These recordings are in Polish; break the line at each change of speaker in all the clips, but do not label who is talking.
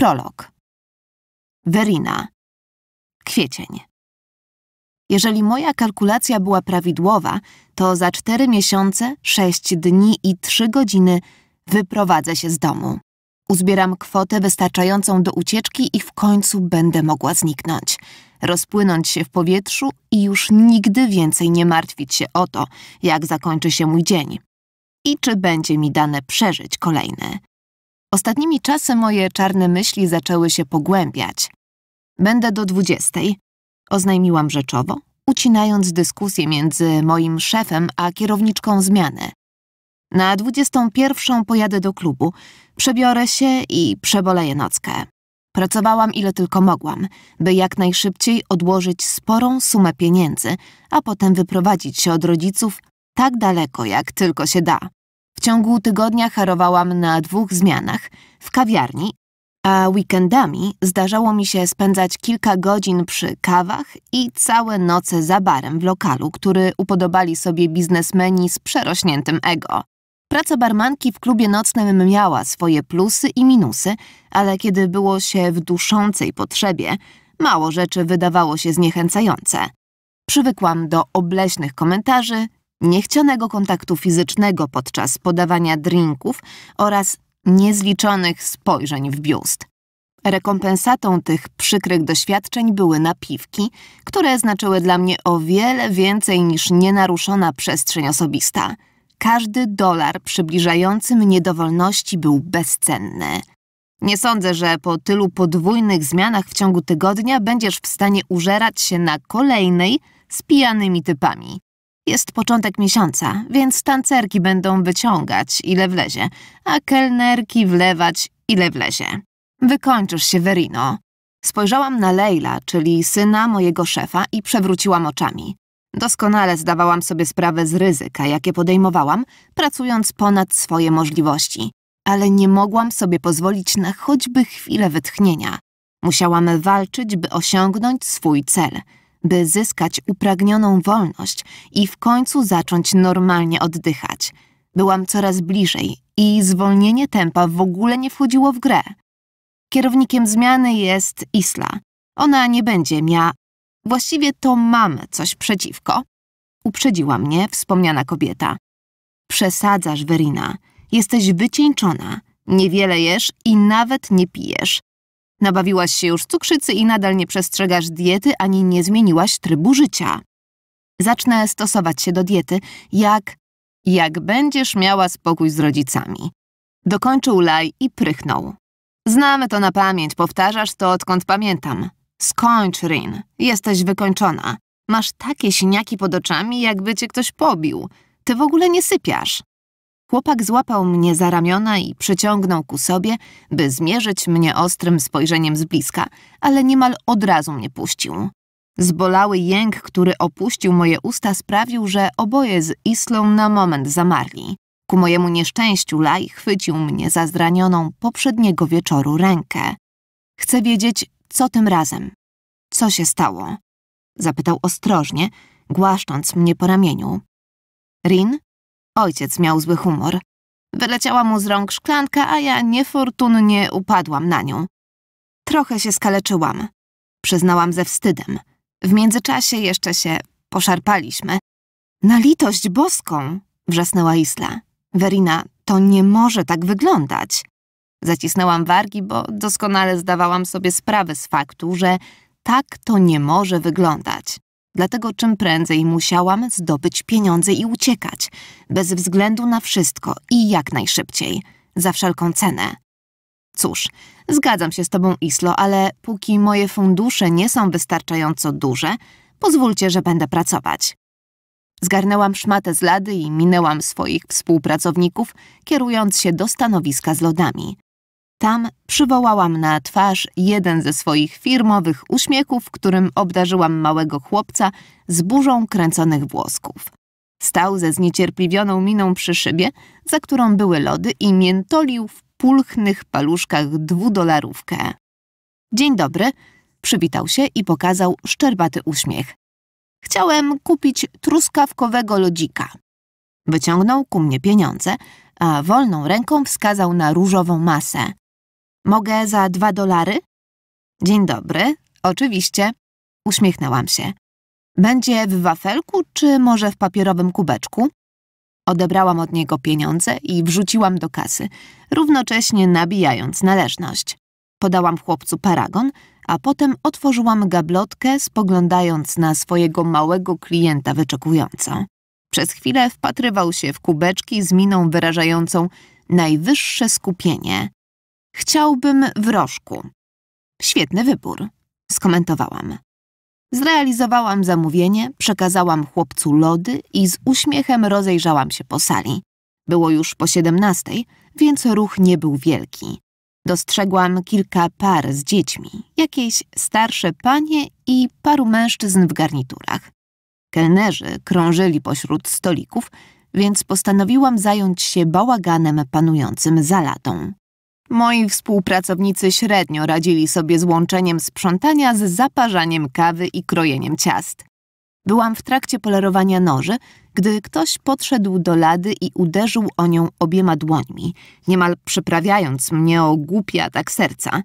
Prolog. Verina. Kwiecień. Jeżeli moja kalkulacja była prawidłowa, to za cztery
miesiące, sześć dni i trzy godziny wyprowadzę się z domu. Uzbieram kwotę wystarczającą do ucieczki i w końcu będę mogła zniknąć, rozpłynąć się w powietrzu i już nigdy więcej nie martwić się o to, jak zakończy się mój dzień i czy będzie mi dane przeżyć kolejny. Ostatnimi czasy moje czarne myśli zaczęły się pogłębiać. Będę do dwudziestej, oznajmiłam rzeczowo, ucinając dyskusję między moim szefem a kierowniczką zmiany. Na dwudziestą pierwszą pojadę do klubu, przebiorę się i przeboleję nockę. Pracowałam ile tylko mogłam, by jak najszybciej odłożyć sporą sumę pieniędzy, a potem wyprowadzić się od rodziców tak daleko, jak tylko się da. W ciągu tygodnia harowałam na dwóch zmianach w kawiarni, a weekendami zdarzało mi się spędzać kilka godzin przy kawach i całe noce za barem w lokalu, który upodobali sobie biznesmeni z przerośniętym ego. Praca barmanki w klubie nocnym miała swoje plusy i minusy, ale kiedy było się w duszącej potrzebie, mało rzeczy wydawało się zniechęcające. Przywykłam do obleśnych komentarzy, niechcianego kontaktu fizycznego podczas podawania drinków oraz niezliczonych spojrzeń w biust. Rekompensatą tych przykrych doświadczeń były napiwki, które znaczyły dla mnie o wiele więcej niż nienaruszona przestrzeń osobista. Każdy dolar przybliżający mnie do wolności był bezcenny. Nie sądzę, że po tylu podwójnych zmianach w ciągu tygodnia będziesz w stanie użerać się na kolejnej z pijanymi typami. Jest początek miesiąca, więc tancerki będą wyciągać, ile wlezie, a kelnerki wlewać, ile wlezie. Wykończysz się, Verino. Spojrzałam na Leila, czyli syna mojego szefa i przewróciłam oczami. Doskonale zdawałam sobie sprawę z ryzyka, jakie podejmowałam, pracując ponad swoje możliwości. Ale nie mogłam sobie pozwolić na choćby chwilę wytchnienia. Musiałam walczyć, by osiągnąć swój cel – by zyskać upragnioną wolność i w końcu zacząć normalnie oddychać. Byłam coraz bliżej i zwolnienie tempa w ogóle nie wchodziło w grę. Kierownikiem zmiany jest Isla. Ona nie będzie miała. Właściwie to mam coś przeciwko. Uprzedziła mnie wspomniana kobieta. Przesadzasz, Werina. Jesteś wycieńczona. Niewiele jesz i nawet nie pijesz. Nabawiłaś się już cukrzycy i nadal nie przestrzegasz diety ani nie zmieniłaś trybu życia. Zacznę stosować się do diety, jak... jak będziesz miała spokój z rodzicami. Dokończył Laj i prychnął. Znamy to na pamięć, powtarzasz to odkąd pamiętam. Skończ, Rin. Jesteś wykończona. Masz takie siniaki pod oczami, jakby cię ktoś pobił. Ty w ogóle nie sypiasz. Chłopak złapał mnie za ramiona i przyciągnął ku sobie, by zmierzyć mnie ostrym spojrzeniem z bliska, ale niemal od razu mnie puścił. Zbolały jęk, który opuścił moje usta, sprawił, że oboje z Islą na moment zamarli. Ku mojemu nieszczęściu Laj chwycił mnie za zranioną poprzedniego
wieczoru rękę. Chcę wiedzieć, co tym razem. Co się stało? Zapytał ostrożnie, głaszcząc mnie po ramieniu. Rin? Ojciec miał zły humor.
Wyleciała mu z rąk szklanka, a ja niefortunnie upadłam na nią. Trochę się skaleczyłam. Przyznałam ze wstydem. W międzyczasie jeszcze się poszarpaliśmy. Na litość boską! wrzasnęła Isla. Werina, to nie może tak wyglądać. Zacisnęłam wargi, bo doskonale zdawałam sobie sprawę z faktu, że tak to nie może wyglądać dlatego czym prędzej musiałam zdobyć pieniądze i uciekać, bez względu na wszystko i jak najszybciej, za wszelką cenę. Cóż, zgadzam się z tobą, Islo, ale póki moje fundusze nie są wystarczająco duże, pozwólcie, że będę pracować. Zgarnęłam szmatę z lady i minęłam swoich współpracowników, kierując się do stanowiska z lodami. Tam przywołałam na twarz jeden ze swoich firmowych uśmiechów, którym obdarzyłam małego chłopca z burzą kręconych włosków. Stał ze zniecierpliwioną miną przy szybie, za którą były lody i miętolił w pulchnych paluszkach dwudolarówkę. Dzień dobry, przywitał się i pokazał szczerbaty uśmiech. Chciałem kupić truskawkowego lodzika. Wyciągnął ku mnie pieniądze, a wolną ręką wskazał na różową masę. Mogę za dwa dolary? Dzień dobry, oczywiście. Uśmiechnęłam się. Będzie w wafelku, czy może w papierowym kubeczku? Odebrałam od niego pieniądze i wrzuciłam do kasy, równocześnie nabijając należność. Podałam chłopcu paragon, a potem otworzyłam gablotkę, spoglądając na swojego małego klienta wyczekującą. Przez chwilę wpatrywał się w kubeczki z miną wyrażającą najwyższe skupienie. Chciałbym rożku. Świetny wybór, skomentowałam. Zrealizowałam zamówienie, przekazałam chłopcu lody i z uśmiechem rozejrzałam się po sali. Było już po siedemnastej, więc ruch nie był wielki. Dostrzegłam kilka par z dziećmi, jakieś starsze panie i paru mężczyzn w garniturach. Kelnerzy krążyli pośród stolików, więc postanowiłam zająć się bałaganem panującym za latą. Moi współpracownicy średnio radzili sobie z łączeniem sprzątania z zaparzaniem kawy i krojeniem ciast. Byłam w trakcie polerowania noży, gdy ktoś podszedł do lady i uderzył o nią obiema dłońmi, niemal przyprawiając mnie o głupi atak serca.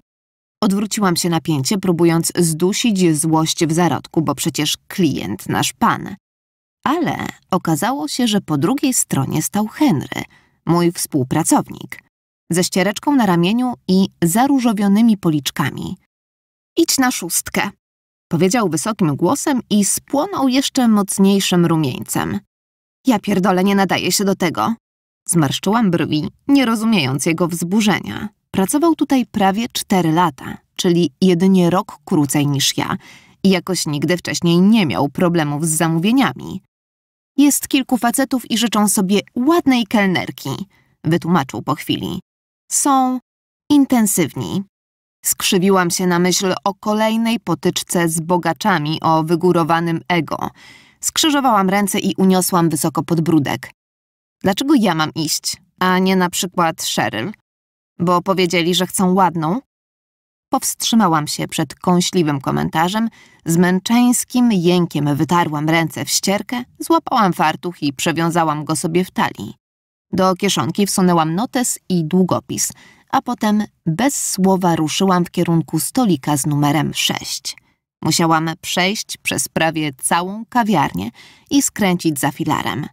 Odwróciłam się napięcie, próbując zdusić złość w zarodku, bo przecież klient nasz pan. Ale okazało się, że po drugiej stronie stał Henry, mój współpracownik ze ściereczką na ramieniu i zaróżowionymi policzkami. Idź na szóstkę, powiedział wysokim głosem i spłonął jeszcze mocniejszym rumieńcem. Ja pierdolę nie nadaję się do tego. Zmarszczyłam brwi, nie rozumiejąc jego wzburzenia. Pracował tutaj prawie cztery lata, czyli jedynie rok krócej niż ja i jakoś nigdy wcześniej nie miał problemów z zamówieniami. Jest kilku facetów i życzą sobie ładnej kelnerki, wytłumaczył po chwili. Są intensywni. Skrzywiłam się na myśl o kolejnej potyczce z bogaczami o wygórowanym ego. Skrzyżowałam ręce i uniosłam wysoko podbródek. Dlaczego ja mam iść, a nie na przykład Cheryl? Bo powiedzieli, że chcą ładną? Powstrzymałam się przed kąśliwym komentarzem, z męczeńskim jękiem wytarłam ręce w ścierkę, złapałam fartuch i przewiązałam go sobie w talii. Do kieszonki wsunęłam notes i długopis, a potem bez słowa ruszyłam w kierunku stolika z numerem 6. Musiałam przejść przez prawie całą kawiarnię i skręcić za filarem.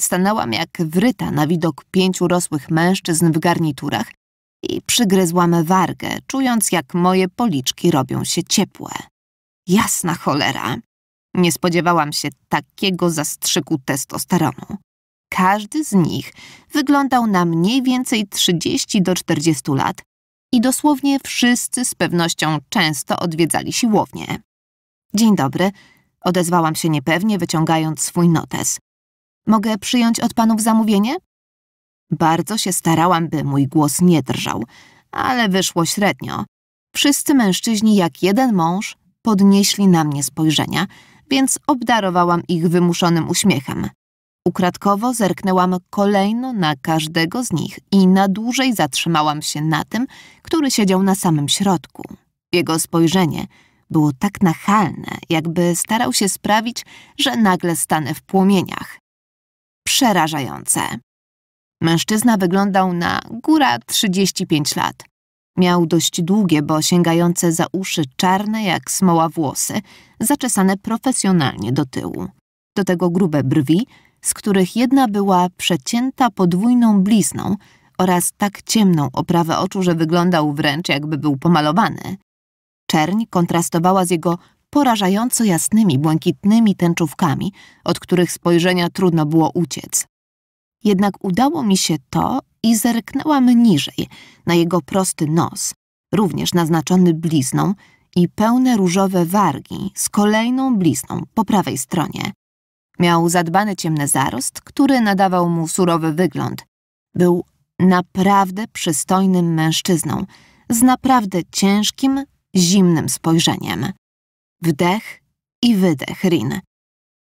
Stanęłam jak wryta na widok pięciu rosłych mężczyzn w garniturach i przygryzłam wargę, czując jak moje policzki robią się ciepłe. Jasna cholera! Nie spodziewałam się takiego zastrzyku testosteronu każdy z nich wyglądał na mniej więcej 30 do 40 lat i dosłownie wszyscy z pewnością często odwiedzali siłownię. Dzień dobry, odezwałam się niepewnie, wyciągając swój notes. Mogę przyjąć od panów zamówienie? Bardzo się starałam, by mój głos nie drżał, ale wyszło średnio. Wszyscy mężczyźni, jak jeden mąż, podnieśli na mnie spojrzenia, więc obdarowałam ich wymuszonym uśmiechem. Ukradkowo zerknęłam kolejno na każdego z nich i na dłużej zatrzymałam się na tym, który siedział na samym środku. Jego spojrzenie było tak nachalne, jakby starał się sprawić, że nagle stanę w płomieniach. Przerażające. Mężczyzna wyglądał na góra 35 lat. Miał dość długie, bo sięgające za uszy czarne jak smoła włosy, zaczesane profesjonalnie do tyłu. Do tego grube brwi – z których jedna była przecięta podwójną blizną oraz tak ciemną oprawę oczu, że wyglądał wręcz jakby był pomalowany. Czerń kontrastowała z jego porażająco jasnymi, błękitnymi tęczówkami, od których spojrzenia trudno było uciec. Jednak udało mi się to i zerknęłam niżej, na jego prosty nos, również naznaczony blizną i pełne różowe wargi z kolejną blizną po prawej stronie. Miał zadbany ciemny zarost, który nadawał mu surowy wygląd. Był naprawdę przystojnym mężczyzną, z naprawdę ciężkim, zimnym spojrzeniem. Wdech i wydech Rin.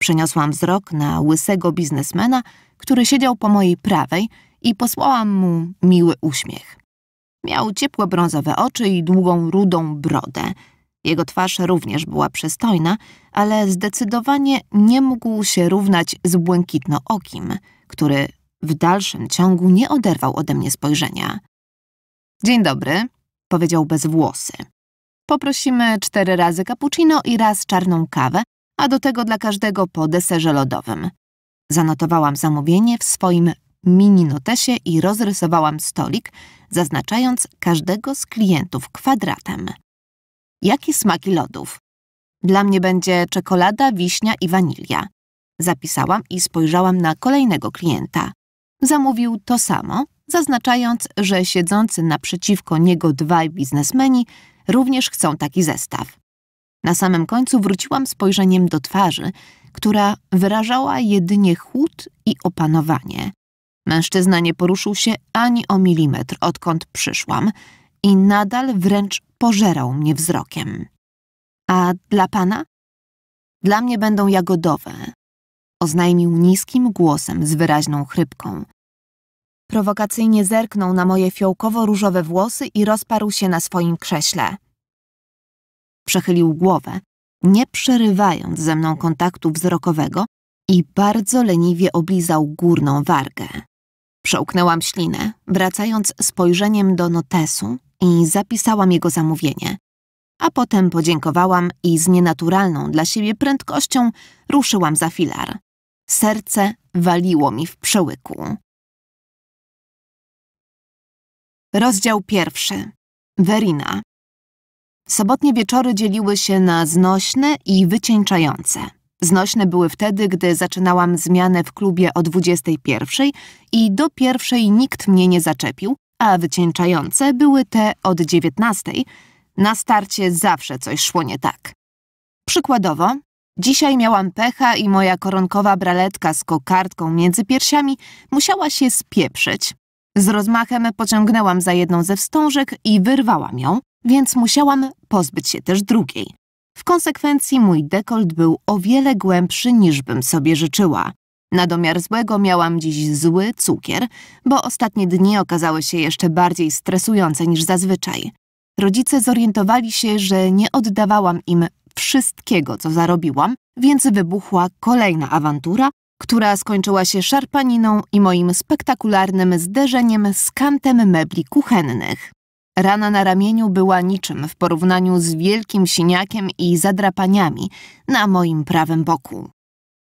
Przeniosłam wzrok na łysego biznesmena, który siedział po mojej prawej i posłałam mu miły uśmiech. Miał ciepłe brązowe oczy i długą, rudą brodę – jego twarz również była przystojna, ale zdecydowanie nie mógł się równać z błękitno-okim, który w dalszym ciągu nie oderwał ode mnie spojrzenia. Dzień dobry, powiedział bez włosy. Poprosimy cztery razy cappuccino i raz czarną kawę, a do tego dla każdego po deserze lodowym. Zanotowałam zamówienie w swoim mini notesie i rozrysowałam stolik, zaznaczając każdego z klientów kwadratem. Jakie smaki lodów? Dla mnie będzie czekolada, wiśnia i wanilia. Zapisałam i spojrzałam na kolejnego klienta. Zamówił to samo, zaznaczając, że siedzący naprzeciwko niego dwaj biznesmeni również chcą taki zestaw. Na samym końcu wróciłam spojrzeniem do twarzy, która wyrażała jedynie chłód i opanowanie. Mężczyzna nie poruszył się ani o milimetr, odkąd przyszłam i nadal wręcz pożerał mnie wzrokiem. A dla pana? Dla mnie będą jagodowe, oznajmił niskim głosem z wyraźną chrypką. Prowokacyjnie zerknął na moje fiołkowo-różowe włosy i rozparł się na swoim krześle. Przechylił głowę, nie przerywając ze mną kontaktu wzrokowego i bardzo leniwie oblizał górną wargę. Przełknęłam ślinę, wracając spojrzeniem do notesu, i zapisałam jego zamówienie. A potem podziękowałam i z nienaturalną dla siebie
prędkością ruszyłam za filar. Serce waliło mi w przełyku. Rozdział pierwszy. Werina. Sobotnie wieczory dzieliły się na znośne i
wycieńczające. Znośne były wtedy, gdy zaczynałam zmianę w klubie o 21 i do pierwszej nikt mnie nie zaczepił, a wycieńczające były te od dziewiętnastej, na starcie zawsze coś szło nie tak. Przykładowo, dzisiaj miałam pecha i moja koronkowa braletka z kokardką między piersiami musiała się spieprzyć. Z rozmachem pociągnęłam za jedną ze wstążek i wyrwałam ją, więc musiałam pozbyć się też drugiej. W konsekwencji mój dekolt był o wiele głębszy niż bym sobie życzyła. Na domiar złego miałam dziś zły cukier, bo ostatnie dni okazały się jeszcze bardziej stresujące niż zazwyczaj. Rodzice zorientowali się, że nie oddawałam im wszystkiego, co zarobiłam, więc wybuchła kolejna awantura, która skończyła się szarpaniną i moim spektakularnym zderzeniem z kantem mebli kuchennych. Rana na ramieniu była niczym w porównaniu z wielkim siniakiem i zadrapaniami na moim prawym boku.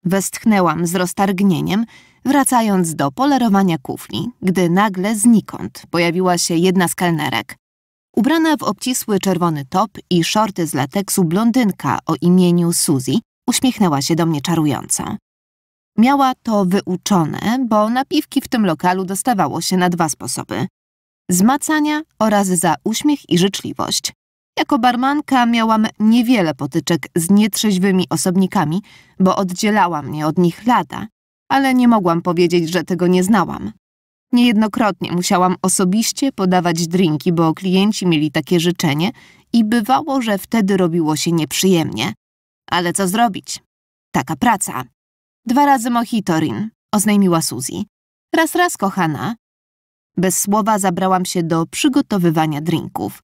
Westchnęłam z roztargnieniem, wracając do polerowania kufli, gdy nagle znikąd pojawiła się jedna z kelnerek. Ubrana w obcisły czerwony top i shorty z lateksu blondynka o imieniu Suzy uśmiechnęła się do mnie czarująco. Miała to wyuczone, bo napiwki w tym lokalu dostawało się na dwa sposoby. Z macania oraz za uśmiech i życzliwość, jako barmanka miałam niewiele potyczek z nietrzeźwymi osobnikami, bo oddzielała mnie od nich lata, ale nie mogłam powiedzieć, że tego nie znałam. Niejednokrotnie musiałam osobiście podawać drinki, bo klienci mieli takie życzenie i bywało, że wtedy robiło się nieprzyjemnie. Ale co zrobić? Taka praca. Dwa razy torin, oznajmiła Suzy. Raz, raz, kochana. Bez słowa zabrałam się do przygotowywania drinków.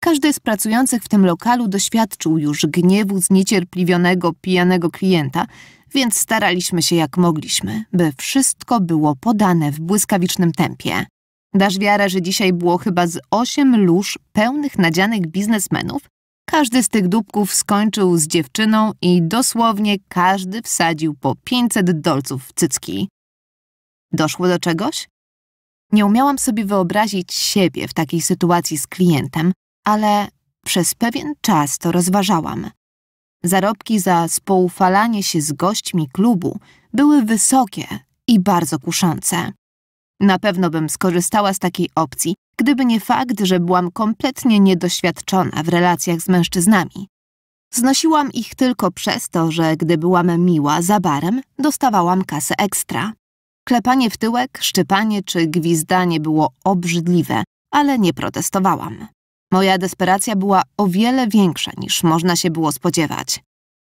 Każdy z pracujących w tym lokalu doświadczył już gniewu zniecierpliwionego, pijanego klienta, więc staraliśmy się jak mogliśmy, by wszystko było podane w błyskawicznym tempie. Dasz wiarę, że dzisiaj było chyba z osiem lóż pełnych nadzianych biznesmenów. Każdy z tych dupków skończył z dziewczyną i dosłownie każdy wsadził po 500 dolców w cycki. Doszło do czegoś? Nie umiałam sobie wyobrazić siebie w takiej sytuacji z klientem, ale przez pewien czas to rozważałam. Zarobki za spoufalanie się z gośćmi klubu były wysokie i bardzo kuszące. Na pewno bym skorzystała z takiej opcji, gdyby nie fakt, że byłam kompletnie niedoświadczona w relacjach z mężczyznami. Znosiłam ich tylko przez to, że gdy byłam miła za barem, dostawałam kasę ekstra. Klepanie w tyłek, szczypanie czy gwizdanie było obrzydliwe, ale nie protestowałam. Moja desperacja była o wiele większa niż można się było spodziewać.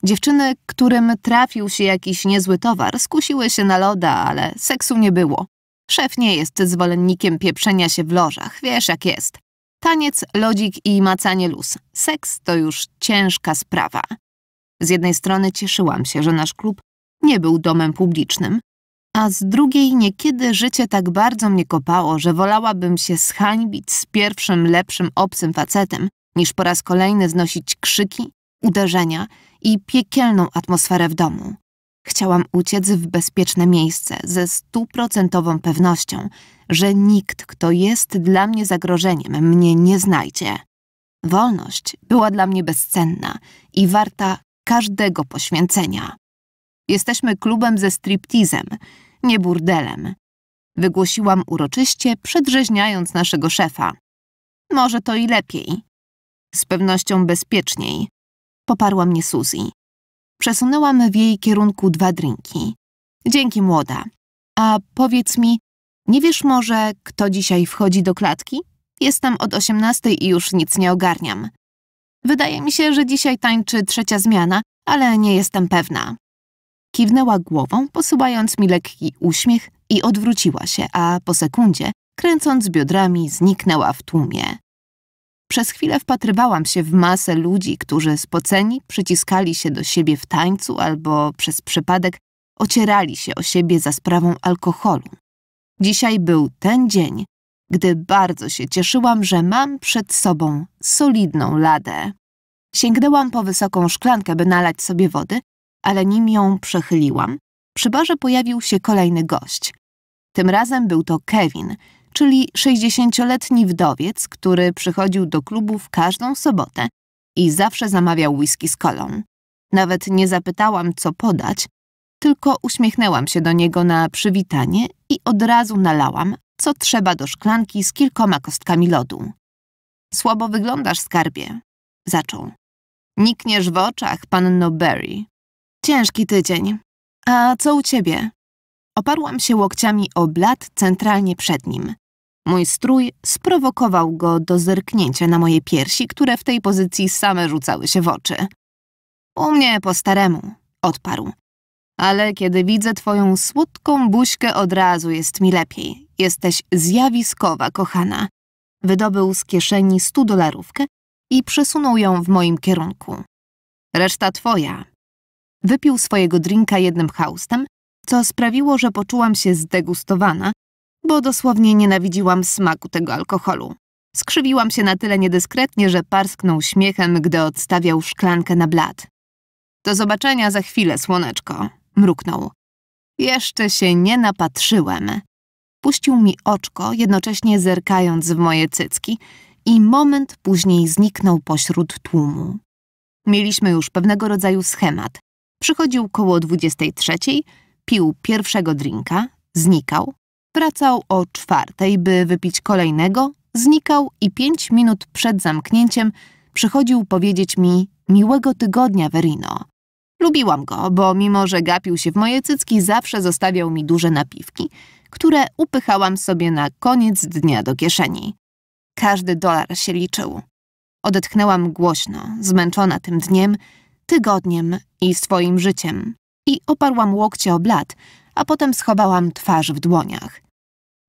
Dziewczyny, którym trafił się jakiś niezły towar, skusiły się na loda, ale seksu nie było. Szef nie jest zwolennikiem pieprzenia się w lożach, wiesz jak jest. Taniec, lodzik i macanie luz. Seks to już ciężka sprawa. Z jednej strony cieszyłam się, że nasz klub nie był domem publicznym, a z drugiej niekiedy życie tak bardzo mnie kopało, że wolałabym się zhańbić z pierwszym lepszym obcym facetem, niż po raz kolejny znosić krzyki, uderzenia i piekielną atmosferę w domu. Chciałam uciec w bezpieczne miejsce ze stuprocentową pewnością, że nikt, kto jest dla mnie zagrożeniem, mnie nie znajdzie. Wolność była dla mnie bezcenna i warta każdego poświęcenia. Jesteśmy klubem ze striptizem, nie burdelem. Wygłosiłam uroczyście, przedrzeźniając naszego szefa. Może to i lepiej. Z pewnością bezpieczniej. Poparła mnie Suzy. Przesunęłam w jej kierunku dwa drinki. Dzięki, młoda. A powiedz mi, nie wiesz może, kto dzisiaj wchodzi do klatki? Jestem od osiemnastej i już nic nie ogarniam. Wydaje mi się, że dzisiaj tańczy trzecia zmiana, ale nie jestem pewna. Kiwnęła głową, posyłając mi lekki uśmiech i odwróciła się, a po sekundzie, kręcąc biodrami, zniknęła w tłumie. Przez chwilę wpatrywałam się w masę ludzi, którzy spoceni przyciskali się do siebie w tańcu albo przez przypadek ocierali się o siebie za sprawą alkoholu. Dzisiaj był ten dzień, gdy bardzo się cieszyłam, że mam przed sobą solidną ladę. Sięgnęłam po wysoką szklankę, by nalać sobie wody, ale nim ją przechyliłam, przy barze pojawił się kolejny gość. Tym razem był to Kevin, czyli 60-letni wdowiec, który przychodził do klubu w każdą sobotę i zawsze zamawiał whisky z kolą. Nawet nie zapytałam, co podać, tylko uśmiechnęłam się do niego na przywitanie i od razu nalałam, co trzeba do szklanki z kilkoma kostkami lodu. Słabo wyglądasz, skarbie, zaczął. Nikniesz w oczach, panno Berry, Ciężki tydzień. A co u ciebie? Oparłam się łokciami o blat centralnie przed nim. Mój strój sprowokował go do zerknięcia na moje piersi, które w tej pozycji same rzucały się w oczy. U mnie po staremu, odparł. Ale kiedy widzę twoją słodką buźkę, od razu jest mi lepiej. Jesteś zjawiskowa, kochana. Wydobył z kieszeni stu dolarówkę i przesunął ją w moim kierunku. Reszta twoja, Wypił swojego drinka jednym haustem, co sprawiło, że poczułam się zdegustowana, bo dosłownie nienawidziłam smaku tego alkoholu. Skrzywiłam się na tyle niedyskretnie, że parsknął śmiechem, gdy odstawiał szklankę na blat. Do zobaczenia za chwilę, słoneczko, mruknął. Jeszcze się nie napatrzyłem. Puścił mi oczko, jednocześnie zerkając w moje cycki i moment później zniknął pośród tłumu. Mieliśmy już pewnego rodzaju schemat. Przychodził koło 23, pił pierwszego drinka, znikał. Wracał o czwartej, by wypić kolejnego, znikał i pięć minut przed zamknięciem przychodził powiedzieć mi miłego tygodnia, Verino. Lubiłam go, bo mimo, że gapił się w moje cycki, zawsze zostawiał mi duże napiwki, które upychałam sobie na koniec dnia do kieszeni. Każdy dolar się liczył. Odetchnęłam głośno, zmęczona tym dniem, tygodniem i swoim życiem. I oparłam łokcie o blat, a potem schowałam twarz w dłoniach.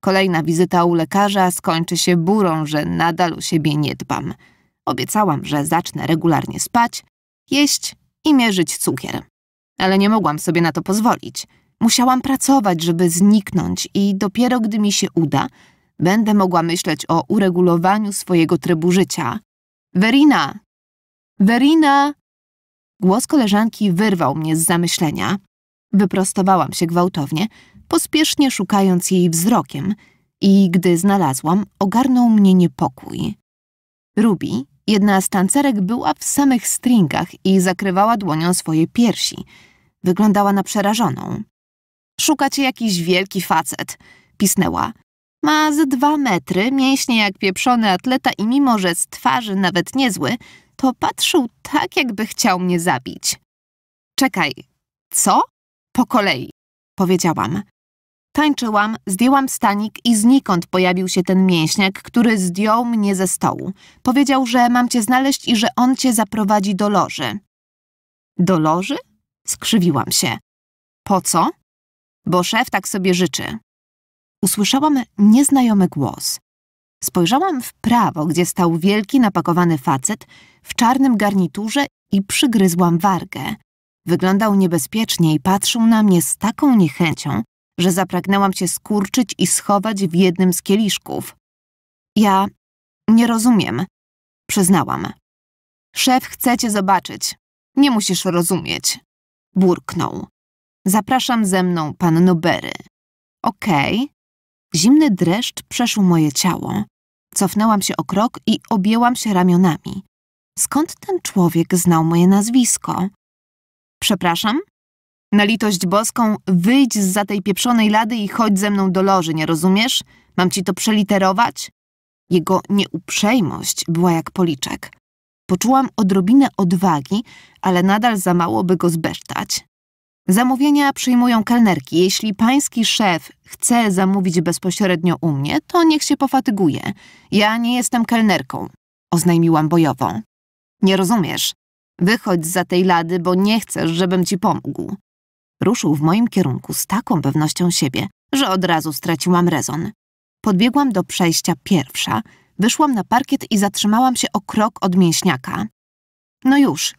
Kolejna wizyta u lekarza skończy się burą, że nadal o siebie nie dbam. Obiecałam, że zacznę regularnie spać, jeść i mierzyć cukier. Ale nie mogłam sobie na to pozwolić. Musiałam pracować, żeby zniknąć i dopiero gdy mi się uda, będę mogła myśleć o uregulowaniu swojego trybu życia. Werina! Werina! Głos koleżanki wyrwał mnie z zamyślenia. Wyprostowałam się gwałtownie, pospiesznie szukając jej wzrokiem i gdy znalazłam, ogarnął mnie niepokój. Ruby, jedna z tancerek, była w samych stringach i zakrywała dłonią swoje piersi. Wyglądała na przerażoną. Szukacie jakiś wielki facet, pisnęła. Ma z dwa metry, mięśnie jak pieprzony atleta i mimo, że z twarzy nawet niezły, to patrzył tak, jakby chciał mnie zabić. Czekaj, co? Po kolei, powiedziałam. Tańczyłam, zdjęłam stanik i znikąd pojawił się ten mięśniak, który zdjął mnie ze stołu. Powiedział,
że mam cię znaleźć i że on cię zaprowadzi do loży. Do loży? Skrzywiłam się. Po co? Bo szef tak sobie życzy. Usłyszałam nieznajomy głos. Spojrzałam w prawo, gdzie stał wielki,
napakowany facet w czarnym garniturze i przygryzłam wargę. Wyglądał niebezpiecznie i patrzył na mnie z taką niechęcią, że zapragnęłam się skurczyć
i schować w jednym z kieliszków. Ja nie rozumiem, przyznałam. Szef chce cię zobaczyć. Nie musisz rozumieć.
Burknął. Zapraszam ze mną, pan Nobery. Okej, okay, Zimny dreszcz przeszył moje ciało. Cofnęłam się o krok i objęłam się ramionami. Skąd ten człowiek znał moje nazwisko? Przepraszam? Na litość boską, wyjdź z za tej pieprzonej lady i chodź ze mną do loży, nie rozumiesz? Mam ci to przeliterować? Jego nieuprzejmość była jak policzek. Poczułam odrobinę odwagi, ale nadal za mało, by go zbesztać. Zamówienia przyjmują kelnerki. Jeśli pański szef chce zamówić bezpośrednio u mnie, to niech się pofatyguje. Ja nie jestem kelnerką, oznajmiłam bojowo. Nie rozumiesz. Wychodź za tej lady, bo nie chcesz, żebym ci pomógł. Ruszył w moim kierunku z taką pewnością siebie, że od razu straciłam rezon. Podbiegłam do przejścia pierwsza, wyszłam na parkiet i zatrzymałam się
o krok od mięśniaka. No już.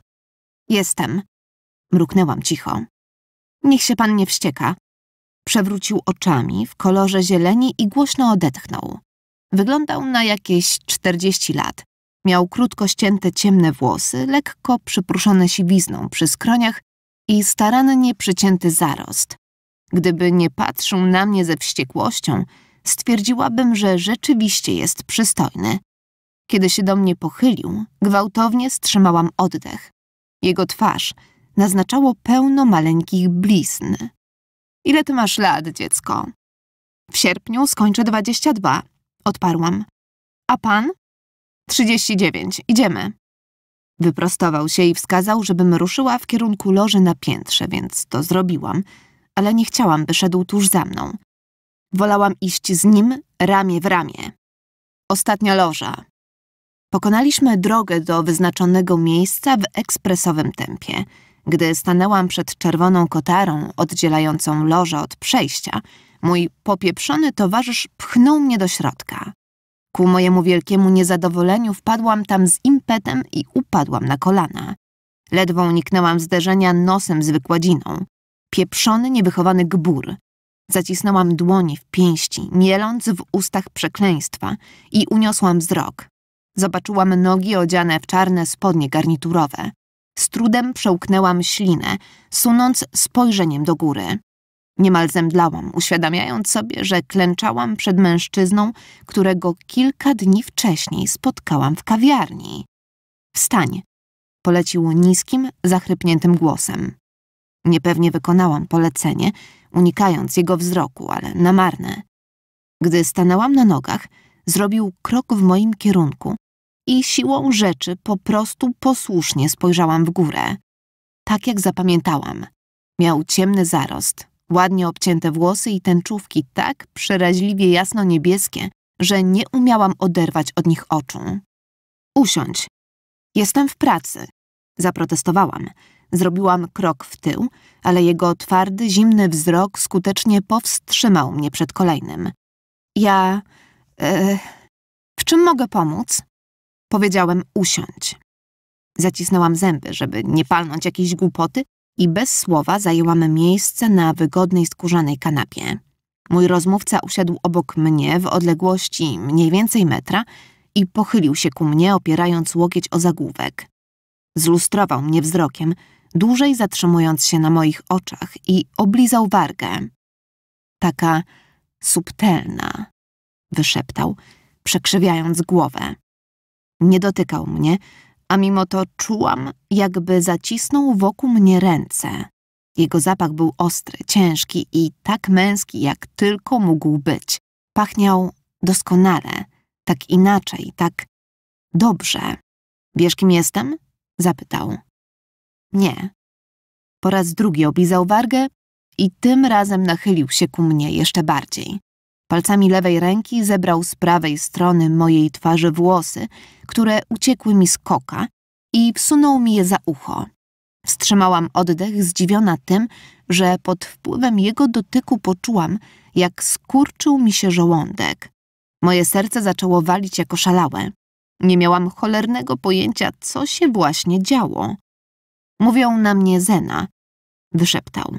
Jestem. Mruknęłam cicho. Niech się pan nie wścieka. Przewrócił oczami w kolorze
zieleni i głośno odetchnął. Wyglądał na jakieś czterdzieści lat. Miał krótko ścięte ciemne włosy, lekko przypruszone siwizną przy skroniach i starannie przycięty zarost. Gdyby nie patrzył na mnie ze wściekłością, stwierdziłabym, że rzeczywiście jest przystojny. Kiedy się do mnie pochylił, gwałtownie strzymałam oddech. Jego twarz naznaczało pełno maleńkich blizn. Ile ty masz lat, dziecko? W sierpniu skończę 22, odparłam. A pan? 39. Idziemy. Wyprostował się i wskazał, żebym ruszyła w kierunku loży na piętrze, więc to zrobiłam, ale nie chciałam, by szedł tuż za mną. Wolałam iść z nim ramię w ramię. Ostatnia loża. Pokonaliśmy drogę do wyznaczonego miejsca w ekspresowym tempie – gdy stanęłam przed czerwoną kotarą oddzielającą loże od przejścia, mój popieprzony towarzysz pchnął mnie do środka. Ku mojemu wielkiemu niezadowoleniu wpadłam tam z impetem i upadłam na kolana. Ledwo uniknęłam zderzenia nosem z wykładziną. Pieprzony, niewychowany gbur. Zacisnąłam dłoni w pięści, mieląc w ustach przekleństwa i uniosłam wzrok. Zobaczyłam nogi odziane w czarne spodnie garniturowe. Z trudem przełknęłam ślinę, sunąc spojrzeniem do góry. Niemal zemdlałam, uświadamiając sobie, że klęczałam przed mężczyzną, którego kilka dni wcześniej spotkałam w kawiarni. Wstań! polecił niskim, zachrypniętym głosem. Niepewnie wykonałam polecenie, unikając jego wzroku, ale na marne. Gdy stanęłam na nogach, zrobił krok w moim kierunku, i siłą rzeczy po prostu posłusznie spojrzałam w górę. Tak jak zapamiętałam. Miał ciemny zarost, ładnie obcięte włosy i tęczówki tak przeraźliwie jasno-niebieskie, że nie umiałam oderwać od nich oczu. Usiądź. Jestem w pracy. Zaprotestowałam. Zrobiłam krok w tył, ale jego twardy, zimny wzrok skutecznie powstrzymał mnie przed kolejnym.
Ja... E, w czym mogę pomóc? Powiedziałem usiądź. Zacisnęłam zęby, żeby nie palnąć jakiejś głupoty i bez
słowa zajęłam miejsce na wygodnej skórzanej kanapie. Mój rozmówca usiadł obok mnie w odległości mniej więcej metra i pochylił się ku mnie, opierając łokieć o zagłówek. Zlustrował mnie wzrokiem, dłużej zatrzymując się na moich oczach i oblizał wargę. Taka subtelna, wyszeptał, przekrzywiając głowę. Nie dotykał mnie, a mimo to czułam, jakby zacisnął wokół mnie ręce. Jego zapach był ostry, ciężki i tak męski, jak tylko mógł być.
Pachniał doskonale, tak inaczej, tak dobrze. Wiesz, kim jestem? zapytał. Nie. Po raz drugi oblizał wargę i tym razem nachylił się ku mnie jeszcze bardziej.
Palcami lewej ręki zebrał z prawej strony mojej twarzy włosy, które uciekły mi z koka i wsunął mi je za ucho. Wstrzymałam oddech, zdziwiona tym, że pod wpływem jego dotyku poczułam, jak skurczył mi się żołądek. Moje serce zaczęło walić jako szalałe. Nie miałam cholernego pojęcia, co się właśnie działo. Mówią na mnie Zena, wyszeptał.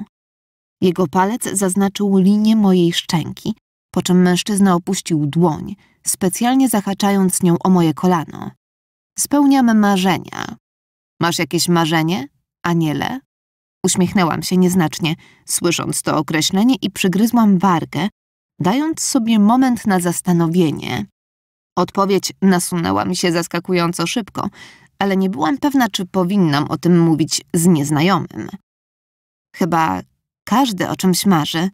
Jego palec zaznaczył linię mojej szczęki, po czym mężczyzna opuścił dłoń, specjalnie zahaczając nią o moje kolano. Spełniam marzenia. Masz jakieś marzenie, Aniele? Uśmiechnęłam się nieznacznie, słysząc to określenie i przygryzłam wargę, dając sobie moment na zastanowienie. Odpowiedź nasunęła mi się zaskakująco szybko, ale nie byłam pewna, czy powinnam o tym mówić z nieznajomym. Chyba każdy o czymś marzy,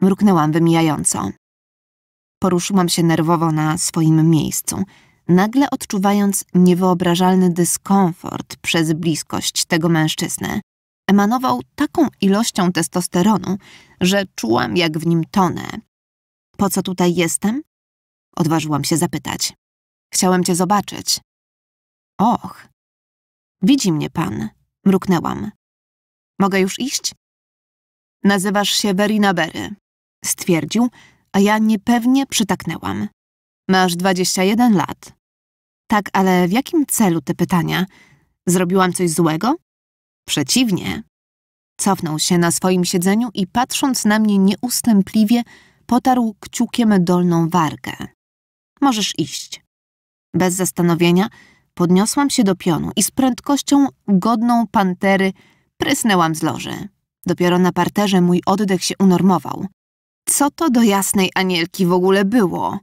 mruknęłam wymijająco. Poruszyłam się nerwowo na swoim miejscu, nagle odczuwając niewyobrażalny dyskomfort przez bliskość tego mężczyzny. Emanował taką ilością testosteronu, że czułam jak w nim tonę. Po co
tutaj jestem? Odważyłam się zapytać. Chciałem cię zobaczyć. Och. Widzi mnie pan. Mruknęłam. Mogę już iść? Nazywasz się Verina Berry. Stwierdził, a ja niepewnie przytaknęłam. Masz 21 lat. Tak, ale w jakim
celu te pytania? Zrobiłam coś złego? Przeciwnie. Cofnął się na swoim siedzeniu i patrząc na mnie nieustępliwie, potarł kciukiem dolną wargę. Możesz iść. Bez zastanowienia podniosłam się do pionu i z prędkością godną pantery prysnęłam z loży. Dopiero na parterze mój oddech się unormował. Co to do jasnej anielki w ogóle było?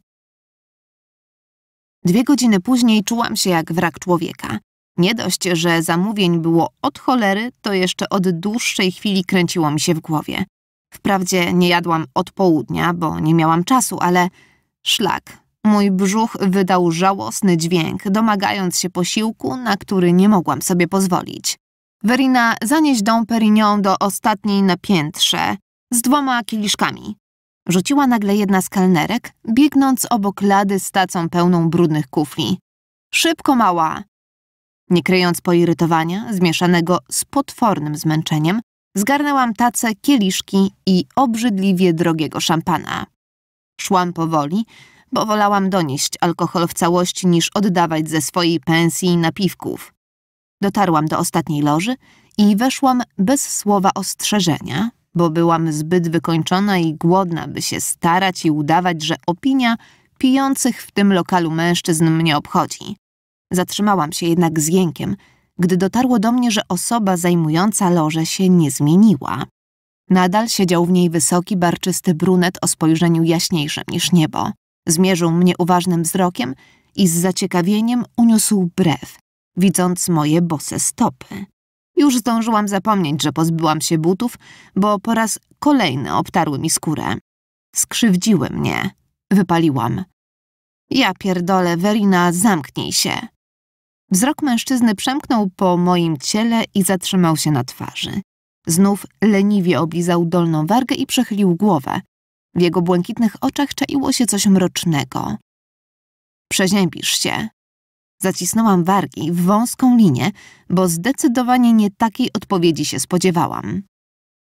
Dwie godziny później czułam się jak wrak człowieka. Nie dość, że zamówień było od cholery, to jeszcze od dłuższej chwili kręciło mi się w głowie. Wprawdzie nie jadłam od południa, bo nie miałam czasu, ale szlak. Mój brzuch wydał żałosny dźwięk, domagając się posiłku, na który nie mogłam sobie pozwolić. Werina zanieś dom Perignon do ostatniej na piętrze z dwoma kieliszkami rzuciła nagle jedna z kelnerek, biegnąc obok lady z tacą pełną brudnych kufli. Szybko, mała! Nie kryjąc poirytowania, zmieszanego z potwornym zmęczeniem, zgarnęłam tacę, kieliszki i obrzydliwie drogiego szampana. Szłam powoli, bo wolałam donieść alkohol w całości niż oddawać ze swojej pensji napiwków. Dotarłam do ostatniej loży i weszłam bez słowa ostrzeżenia, bo byłam zbyt wykończona i głodna, by się starać i udawać, że opinia pijących w tym lokalu mężczyzn mnie obchodzi. Zatrzymałam się jednak z jękiem, gdy dotarło do mnie, że osoba zajmująca loże się nie zmieniła. Nadal siedział w niej wysoki, barczysty brunet o spojrzeniu jaśniejszym niż niebo. Zmierzył mnie uważnym wzrokiem i z zaciekawieniem uniósł brew, widząc moje bose stopy. Już zdążyłam zapomnieć, że pozbyłam się butów, bo po raz kolejny obtarły mi skórę. Skrzywdziły mnie. Wypaliłam. Ja pierdolę, Werina, zamknij się. Wzrok mężczyzny przemknął po moim ciele i zatrzymał się na twarzy. Znów leniwie oblizał dolną wargę i przechylił głowę. W jego błękitnych oczach czaiło się coś mrocznego. Przeziębisz się, Zacisnąłam wargi w wąską linię, bo zdecydowanie nie takiej odpowiedzi się spodziewałam.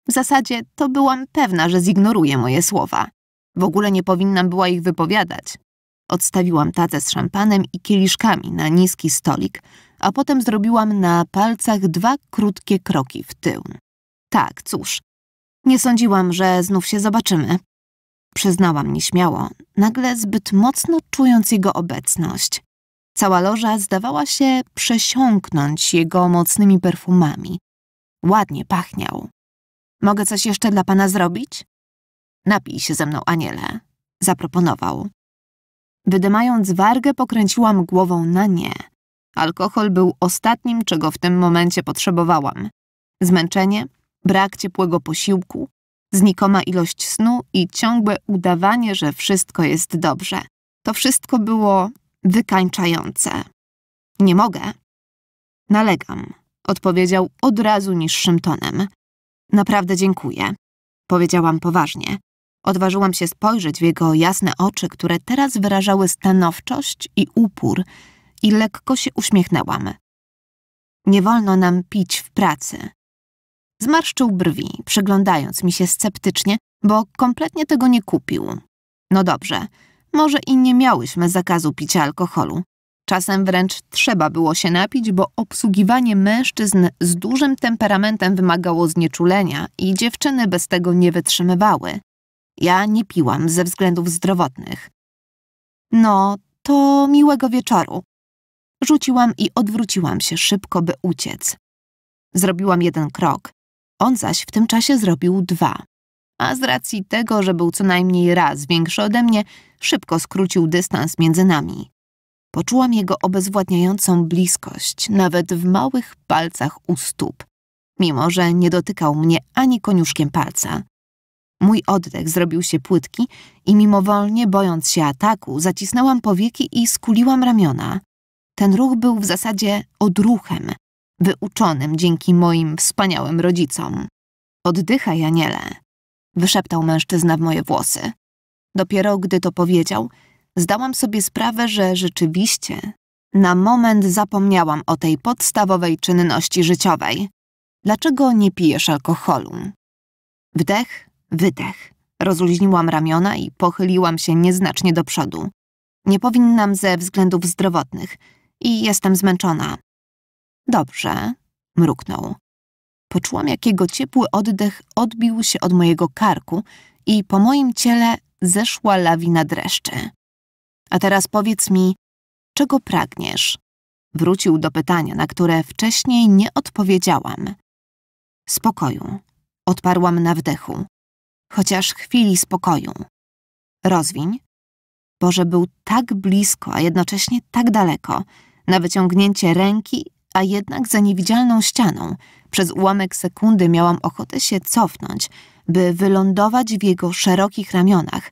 W zasadzie to byłam pewna, że zignoruje moje słowa. W ogóle nie powinnam była ich wypowiadać. Odstawiłam tacę z szampanem i kieliszkami na niski stolik, a potem zrobiłam na palcach dwa krótkie kroki w tył. Tak, cóż. Nie sądziłam, że znów się zobaczymy. Przyznałam nieśmiało, nagle zbyt mocno czując jego obecność. Cała loża zdawała się przesiąknąć jego mocnymi perfumami. Ładnie pachniał.
Mogę coś jeszcze dla pana zrobić? Napij się ze mną, Aniele, zaproponował. Wydymając wargę, pokręciłam głową na nie.
Alkohol był ostatnim, czego w tym momencie potrzebowałam. Zmęczenie, brak ciepłego posiłku, znikoma ilość snu i ciągłe udawanie, że wszystko jest dobrze. To wszystko było wykańczające. Nie mogę. Nalegam, odpowiedział od razu niższym tonem. Naprawdę dziękuję, powiedziałam poważnie. Odważyłam się spojrzeć w jego jasne oczy, które teraz wyrażały stanowczość i upór, i lekko się uśmiechnęłam. Nie wolno nam pić w pracy. Zmarszczył brwi, przyglądając mi się sceptycznie, bo kompletnie tego nie kupił. No dobrze, może i nie miałyśmy zakazu picia alkoholu. Czasem wręcz trzeba było się napić, bo obsługiwanie mężczyzn z dużym temperamentem wymagało znieczulenia i dziewczyny bez tego nie wytrzymywały. Ja nie piłam ze względów
zdrowotnych. No, to miłego wieczoru. Rzuciłam i odwróciłam się szybko, by uciec. Zrobiłam jeden krok. On zaś
w tym czasie zrobił dwa a z racji tego, że był co najmniej raz większy ode mnie, szybko skrócił dystans między nami. Poczułam jego obezwładniającą bliskość, nawet w małych palcach u stóp, mimo że nie dotykał mnie ani koniuszkiem palca. Mój oddech zrobił się płytki i mimowolnie, bojąc się ataku, zacisnęłam powieki i skuliłam ramiona. Ten ruch był w zasadzie odruchem, wyuczonym dzięki moim wspaniałym rodzicom. Oddychaj, Aniele wyszeptał mężczyzna w moje włosy. Dopiero gdy to powiedział, zdałam sobie sprawę, że rzeczywiście na moment zapomniałam o tej podstawowej czynności życiowej. Dlaczego nie pijesz alkoholu? Wdech, wydech. Rozluźniłam ramiona i pochyliłam się nieznacznie do przodu. Nie powinnam ze względów zdrowotnych i jestem zmęczona. Dobrze, mruknął. Poczułam, jak jego ciepły oddech odbił się od mojego karku i po moim ciele zeszła lawina
dreszczy. A teraz powiedz mi, czego pragniesz? Wrócił do pytania, na które wcześniej nie odpowiedziałam. Spokoju,
odparłam na wdechu. Chociaż chwili spokoju. Rozwiń. Boże, był tak blisko, a jednocześnie tak daleko, na wyciągnięcie ręki, a jednak za niewidzialną ścianą, przez ułamek sekundy miałam ochotę się cofnąć, by wylądować w jego szerokich ramionach,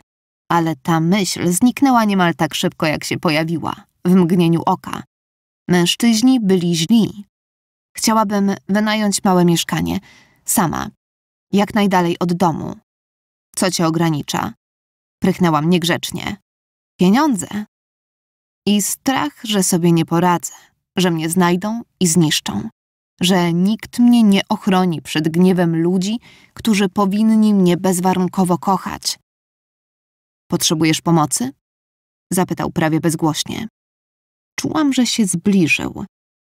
ale ta myśl zniknęła niemal tak szybko, jak się pojawiła, w mgnieniu oka. Mężczyźni byli źli. Chciałabym wynająć małe mieszkanie, sama,
jak najdalej od domu. Co cię ogranicza? Prychnęłam niegrzecznie. Pieniądze. I strach, że sobie nie poradzę,
że mnie znajdą i zniszczą że nikt mnie nie ochroni przed gniewem ludzi,
którzy powinni mnie bezwarunkowo kochać. Potrzebujesz pomocy? zapytał prawie bezgłośnie. Czułam, że się zbliżył.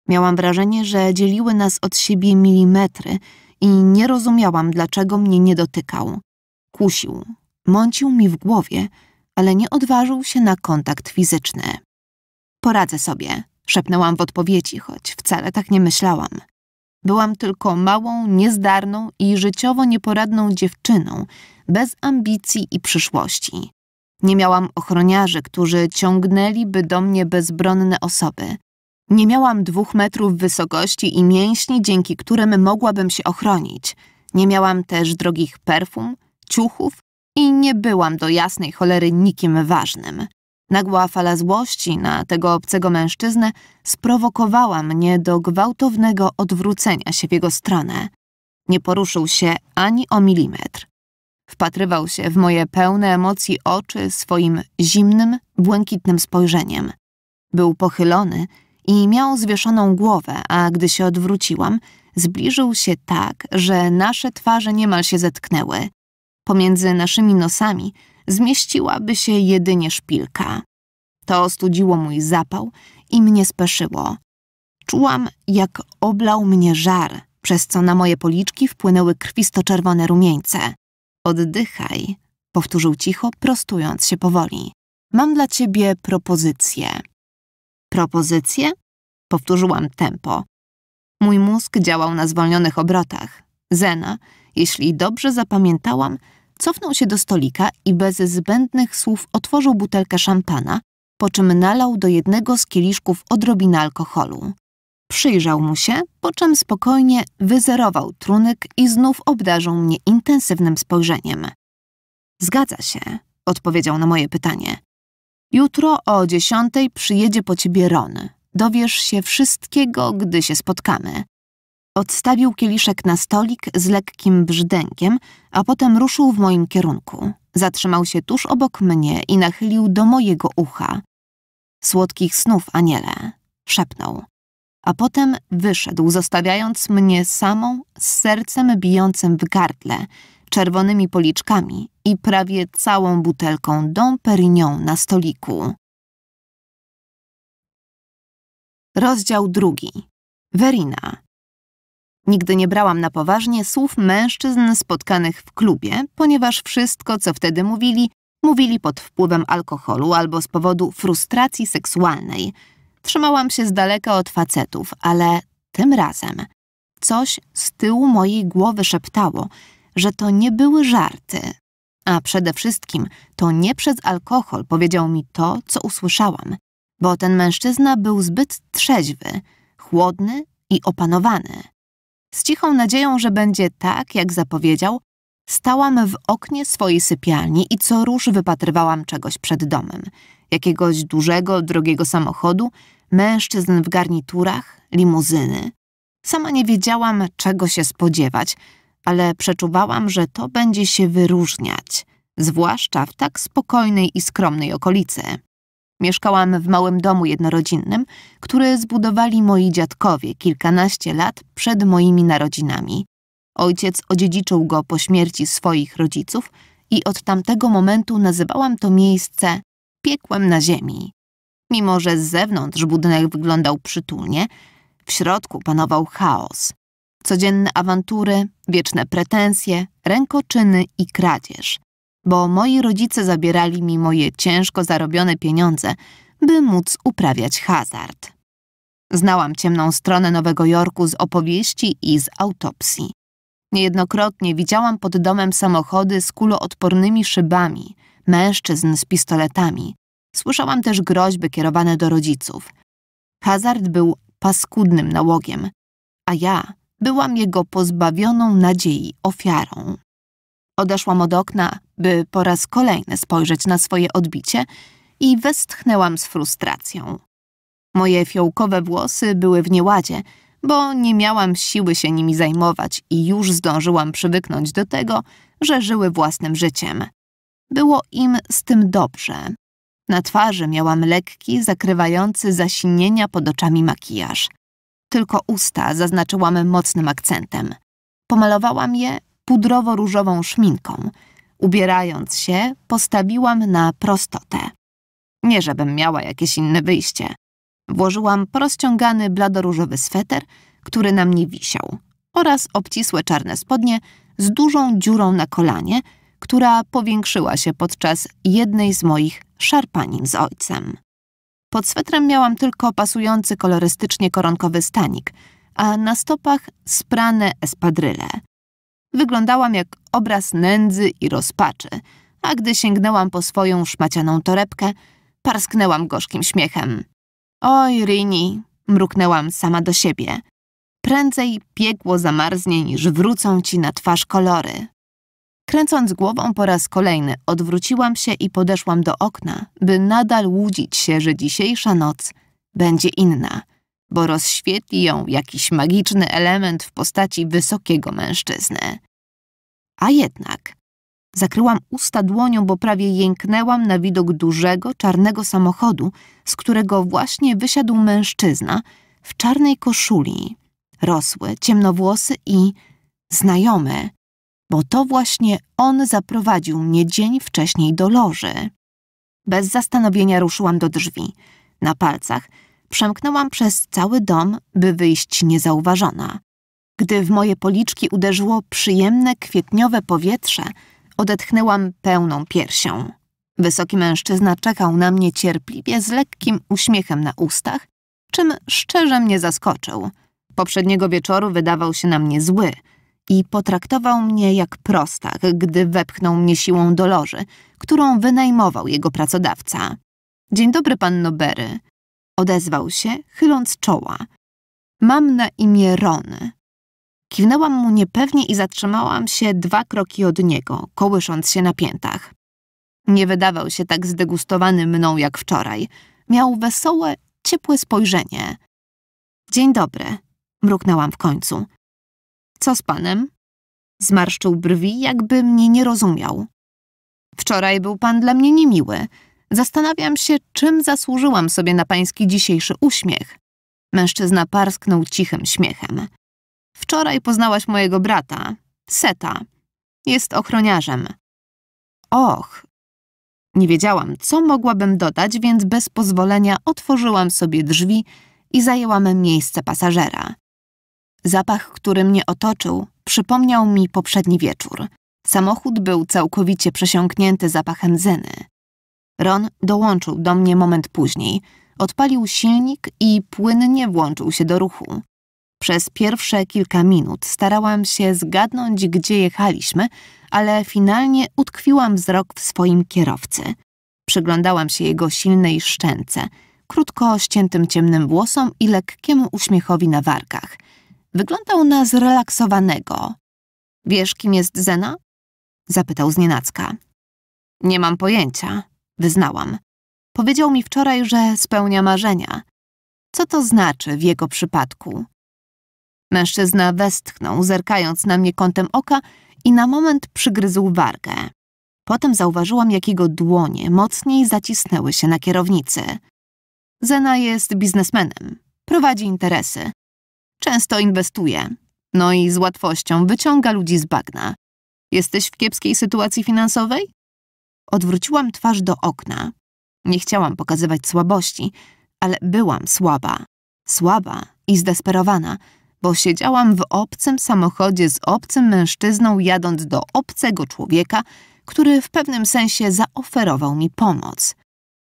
Miałam wrażenie, że dzieliły nas od siebie milimetry i nie rozumiałam, dlaczego mnie nie dotykał. Kusił, mącił mi w głowie, ale nie odważył się na kontakt fizyczny. Poradzę sobie, Szepnęłam w odpowiedzi, choć wcale tak nie myślałam. Byłam tylko małą, niezdarną i życiowo nieporadną dziewczyną, bez ambicji i przyszłości. Nie miałam ochroniarzy, którzy ciągnęliby do mnie bezbronne osoby. Nie miałam dwóch metrów wysokości i mięśni, dzięki którym mogłabym się ochronić. Nie miałam też drogich perfum, ciuchów i nie byłam do jasnej cholery nikim ważnym. Nagła fala złości na tego obcego mężczyznę sprowokowała mnie do gwałtownego odwrócenia się w jego stronę. Nie poruszył się ani o milimetr. Wpatrywał się w moje pełne emocji oczy swoim zimnym, błękitnym spojrzeniem. Był pochylony i miał zwieszoną głowę, a gdy się odwróciłam, zbliżył się tak, że nasze twarze niemal się zetknęły. Pomiędzy naszymi nosami zmieściłaby się jedynie szpilka. To ostudziło mój zapał i mnie speszyło. Czułam, jak oblał mnie żar, przez co na moje policzki wpłynęły krwisto-czerwone rumieńce. Oddychaj, powtórzył cicho, prostując się powoli. Mam dla ciebie propozycję. Propozycję? Powtórzyłam tempo. Mój mózg działał na zwolnionych obrotach. Zena, jeśli dobrze zapamiętałam, Cofnął się do stolika i bez zbędnych słów otworzył butelkę szampana, po czym nalał do jednego z kieliszków odrobinę alkoholu. Przyjrzał mu się, po czym spokojnie wyzerował trunek i znów obdarzył mnie intensywnym spojrzeniem. Zgadza się, odpowiedział na moje pytanie. Jutro o dziesiątej przyjedzie po ciebie Ron. Dowiesz się wszystkiego, gdy się spotkamy. Odstawił kieliszek na stolik z lekkim brzdękiem, a potem ruszył w moim kierunku. Zatrzymał się tuż obok mnie i nachylił do mojego ucha. Słodkich snów, Aniele, szepnął. A potem wyszedł, zostawiając mnie samą z sercem bijącym w
gardle, czerwonymi policzkami i prawie całą butelką Dom Perignon na stoliku. Rozdział drugi. Verina. Nigdy nie brałam na poważnie słów mężczyzn
spotkanych w klubie, ponieważ wszystko, co wtedy mówili, mówili pod wpływem alkoholu albo z powodu frustracji seksualnej. Trzymałam się z daleka od facetów, ale tym razem coś z tyłu mojej głowy szeptało, że to nie były żarty. A przede wszystkim to nie przez alkohol powiedział mi to, co usłyszałam, bo ten mężczyzna był zbyt trzeźwy, chłodny i opanowany. Z cichą nadzieją, że będzie tak, jak zapowiedział, stałam w oknie swojej sypialni i co rusz wypatrywałam czegoś przed domem. Jakiegoś dużego, drogiego samochodu, mężczyzn w garniturach, limuzyny. Sama nie wiedziałam, czego się spodziewać, ale przeczuwałam, że to będzie się wyróżniać, zwłaszcza w tak spokojnej i skromnej okolicy. Mieszkałam w małym domu jednorodzinnym, który zbudowali moi dziadkowie kilkanaście lat przed moimi narodzinami. Ojciec odziedziczył go po śmierci swoich rodziców i od tamtego momentu nazywałam to miejsce piekłem na ziemi. Mimo, że z zewnątrz budynek wyglądał przytulnie, w środku panował chaos. Codzienne awantury, wieczne pretensje, rękoczyny i kradzież bo moi rodzice zabierali mi moje ciężko zarobione pieniądze, by móc uprawiać hazard. Znałam ciemną stronę Nowego Jorku z opowieści i z autopsji. Niejednokrotnie widziałam pod domem samochody z kuloodpornymi szybami, mężczyzn z pistoletami. Słyszałam też groźby kierowane do rodziców. Hazard był paskudnym nałogiem, a ja byłam jego pozbawioną nadziei ofiarą. Odeszłam od okna, by po raz kolejny spojrzeć na swoje odbicie i westchnęłam z frustracją. Moje fiołkowe włosy były w nieładzie, bo nie miałam siły się nimi zajmować i już zdążyłam przywyknąć do tego, że żyły własnym życiem. Było im z tym dobrze. Na twarzy miałam lekki, zakrywający zasinienia pod oczami makijaż. Tylko usta zaznaczyłam mocnym akcentem. Pomalowałam je pudrowo-różową szminką. Ubierając się, postawiłam na prostotę. Nie, żebym miała jakieś inne wyjście. Włożyłam porozciągany bladoróżowy sweter, który na mnie wisiał, oraz obcisłe czarne spodnie z dużą dziurą na kolanie, która powiększyła się podczas jednej z moich szarpanin z ojcem. Pod swetrem miałam tylko pasujący kolorystycznie koronkowy stanik, a na stopach sprane espadryle. Wyglądałam jak obraz nędzy i rozpaczy, a gdy sięgnęłam po swoją szmacianą torebkę, parsknęłam gorzkim śmiechem. Oj, Rini, mruknęłam sama do siebie. Prędzej piekło zamarznie, niż wrócą ci na twarz kolory. Kręcąc głową po raz kolejny, odwróciłam się i podeszłam do okna, by nadal łudzić się, że dzisiejsza noc będzie inna – bo rozświetli ją jakiś magiczny element w postaci wysokiego mężczyzny. A jednak zakryłam usta dłonią, bo prawie jęknęłam na widok dużego, czarnego samochodu, z którego właśnie wysiadł mężczyzna w czarnej koszuli, rosły, ciemnowłosy i znajomy, bo to właśnie on zaprowadził mnie dzień wcześniej do loży. Bez zastanowienia ruszyłam do drzwi. Na palcach – przemknęłam przez cały dom, by wyjść niezauważona. Gdy w moje policzki uderzyło przyjemne kwietniowe powietrze, odetchnęłam pełną piersią. Wysoki mężczyzna czekał na mnie cierpliwie z lekkim uśmiechem na ustach, czym szczerze mnie zaskoczył. Poprzedniego wieczoru wydawał się na mnie zły i potraktował mnie jak prostak, gdy wepchnął mnie siłą do loży, którą wynajmował jego pracodawca. Dzień dobry, panno Berry odezwał się, chyląc czoła. Mam na imię Ron. Kiwnęłam mu niepewnie i zatrzymałam się dwa kroki od niego, kołysząc się na piętach. Nie wydawał się tak zdegustowany mną jak wczoraj. Miał wesołe, ciepłe spojrzenie. Dzień dobry, mruknęłam w końcu. Co z panem? Zmarszczył brwi, jakby mnie nie rozumiał. Wczoraj był pan dla mnie niemiły. Zastanawiam się, czym zasłużyłam sobie na pański dzisiejszy uśmiech. Mężczyzna parsknął cichym śmiechem. Wczoraj poznałaś mojego brata, Seta. Jest ochroniarzem. Och. Nie wiedziałam, co mogłabym dodać, więc bez pozwolenia otworzyłam sobie drzwi i zajęłam miejsce pasażera. Zapach, który mnie otoczył, przypomniał mi poprzedni wieczór. Samochód był całkowicie przesiąknięty zapachem zeny. Ron dołączył do mnie moment później. Odpalił silnik i płynnie włączył się do ruchu. Przez pierwsze kilka minut starałam się zgadnąć, gdzie jechaliśmy, ale finalnie utkwiłam wzrok w swoim kierowcy. Przyglądałam się jego silnej szczęce, krótko ściętym ciemnym włosom i lekkiemu uśmiechowi na warkach. Wyglądał na zrelaksowanego. Wiesz, kim jest Zena? Zapytał znienacka. Nie mam pojęcia, Wyznałam. Powiedział mi wczoraj, że spełnia marzenia. Co to znaczy w jego przypadku? Mężczyzna westchnął, zerkając na mnie kątem oka i na moment przygryzł wargę. Potem zauważyłam, jak jego dłonie mocniej zacisnęły się na kierownicy. Zena jest biznesmenem, prowadzi interesy. Często inwestuje, no i z łatwością wyciąga ludzi z bagna. Jesteś w kiepskiej sytuacji finansowej? Odwróciłam twarz do okna. Nie chciałam pokazywać słabości, ale byłam słaba. Słaba i zdesperowana, bo siedziałam w obcym samochodzie z obcym mężczyzną, jadąc do obcego człowieka, który w pewnym sensie zaoferował mi pomoc.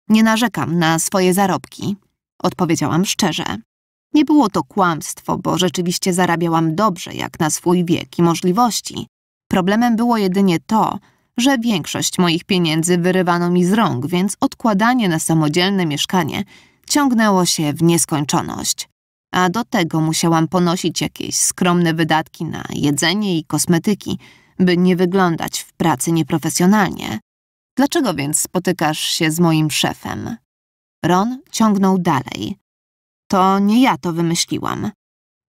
Nie narzekam na swoje zarobki, odpowiedziałam szczerze. Nie było to kłamstwo, bo rzeczywiście zarabiałam dobrze jak na swój wiek i możliwości. Problemem było jedynie to, że większość moich pieniędzy wyrywano mi z rąk, więc odkładanie na samodzielne mieszkanie ciągnęło się w nieskończoność. A do tego musiałam ponosić jakieś skromne wydatki na jedzenie i kosmetyki, by nie wyglądać w pracy nieprofesjonalnie. Dlaczego więc spotykasz się z moim szefem? Ron ciągnął dalej. To nie ja to wymyśliłam.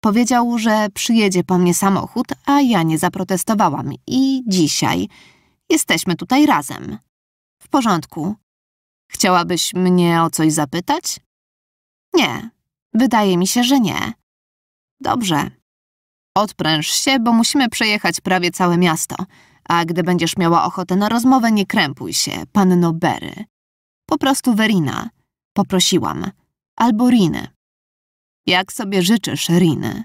Powiedział, że przyjedzie po mnie samochód, a ja nie zaprotestowałam i dzisiaj Jesteśmy tutaj razem. W porządku. Chciałabyś mnie o coś zapytać? Nie. Wydaje mi się, że nie. Dobrze. Odpręż się, bo musimy przejechać prawie całe miasto. A gdy będziesz miała ochotę na rozmowę, nie krępuj się, panno Berry. Po
prostu Werina. Poprosiłam. Albo Riny. Jak sobie życzysz, Riny.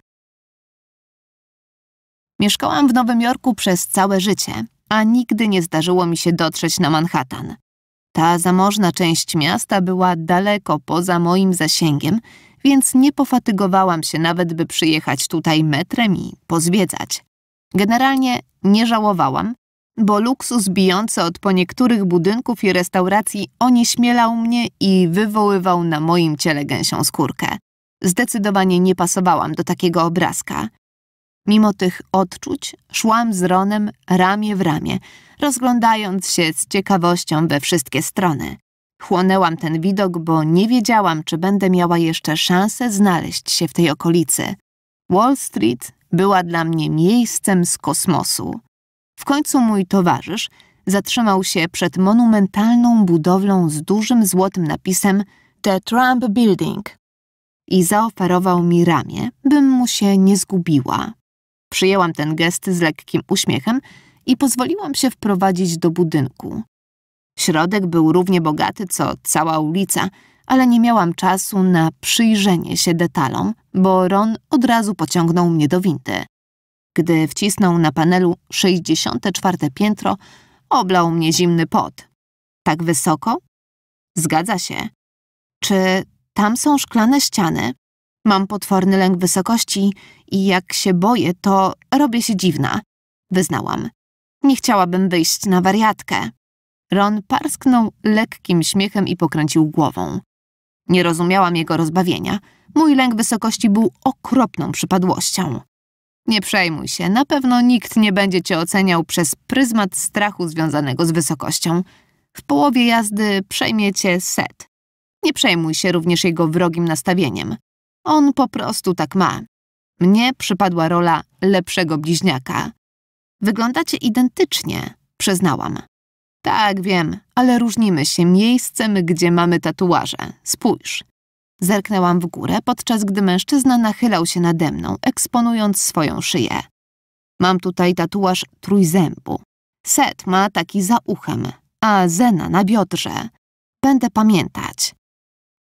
Mieszkałam w Nowym Jorku przez całe
życie a nigdy nie zdarzyło mi się dotrzeć na Manhattan. Ta zamożna część miasta była daleko poza moim zasięgiem, więc nie pofatygowałam się nawet, by przyjechać tutaj metrem i pozwiedzać. Generalnie nie żałowałam, bo luksus bijący od po niektórych budynków i restauracji onieśmielał mnie i wywoływał na moim ciele gęsią skórkę. Zdecydowanie nie pasowałam do takiego obrazka. Mimo tych odczuć szłam z Ronem ramię w ramię, rozglądając się z ciekawością we wszystkie strony. Chłonęłam ten widok, bo nie wiedziałam, czy będę miała jeszcze szansę znaleźć się w tej okolicy. Wall Street była dla mnie miejscem z kosmosu. W końcu mój towarzysz zatrzymał się przed monumentalną budowlą z dużym złotym napisem The Trump Building i zaoferował mi ramię, bym mu się nie zgubiła. Przyjęłam ten gest z lekkim uśmiechem i pozwoliłam się wprowadzić do budynku. Środek był równie bogaty co cała ulica, ale nie miałam czasu na przyjrzenie się detalom, bo Ron od razu pociągnął mnie do windy. Gdy wcisnął na panelu 64 piętro, oblał mnie zimny pot. Tak wysoko? Zgadza się. Czy tam są szklane ściany? Mam potworny lęk wysokości i jak się boję, to robię się dziwna, wyznałam. Nie chciałabym wyjść na wariatkę. Ron parsknął lekkim śmiechem i pokręcił głową. Nie rozumiałam jego rozbawienia. Mój lęk wysokości był okropną przypadłością. Nie przejmuj się, na pewno nikt nie będzie cię oceniał przez pryzmat strachu związanego z wysokością. W połowie jazdy przejmie cię set. Nie przejmuj się również jego wrogim nastawieniem. On po prostu tak ma. Mnie przypadła rola lepszego bliźniaka. Wyglądacie identycznie, przyznałam. Tak, wiem, ale różnimy się miejscem, gdzie mamy tatuaże. Spójrz. Zerknęłam w górę, podczas gdy mężczyzna nachylał się nade mną, eksponując swoją szyję. Mam tutaj tatuaż trójzębu. Set ma taki za uchem, a Zena na biodrze. Będę pamiętać.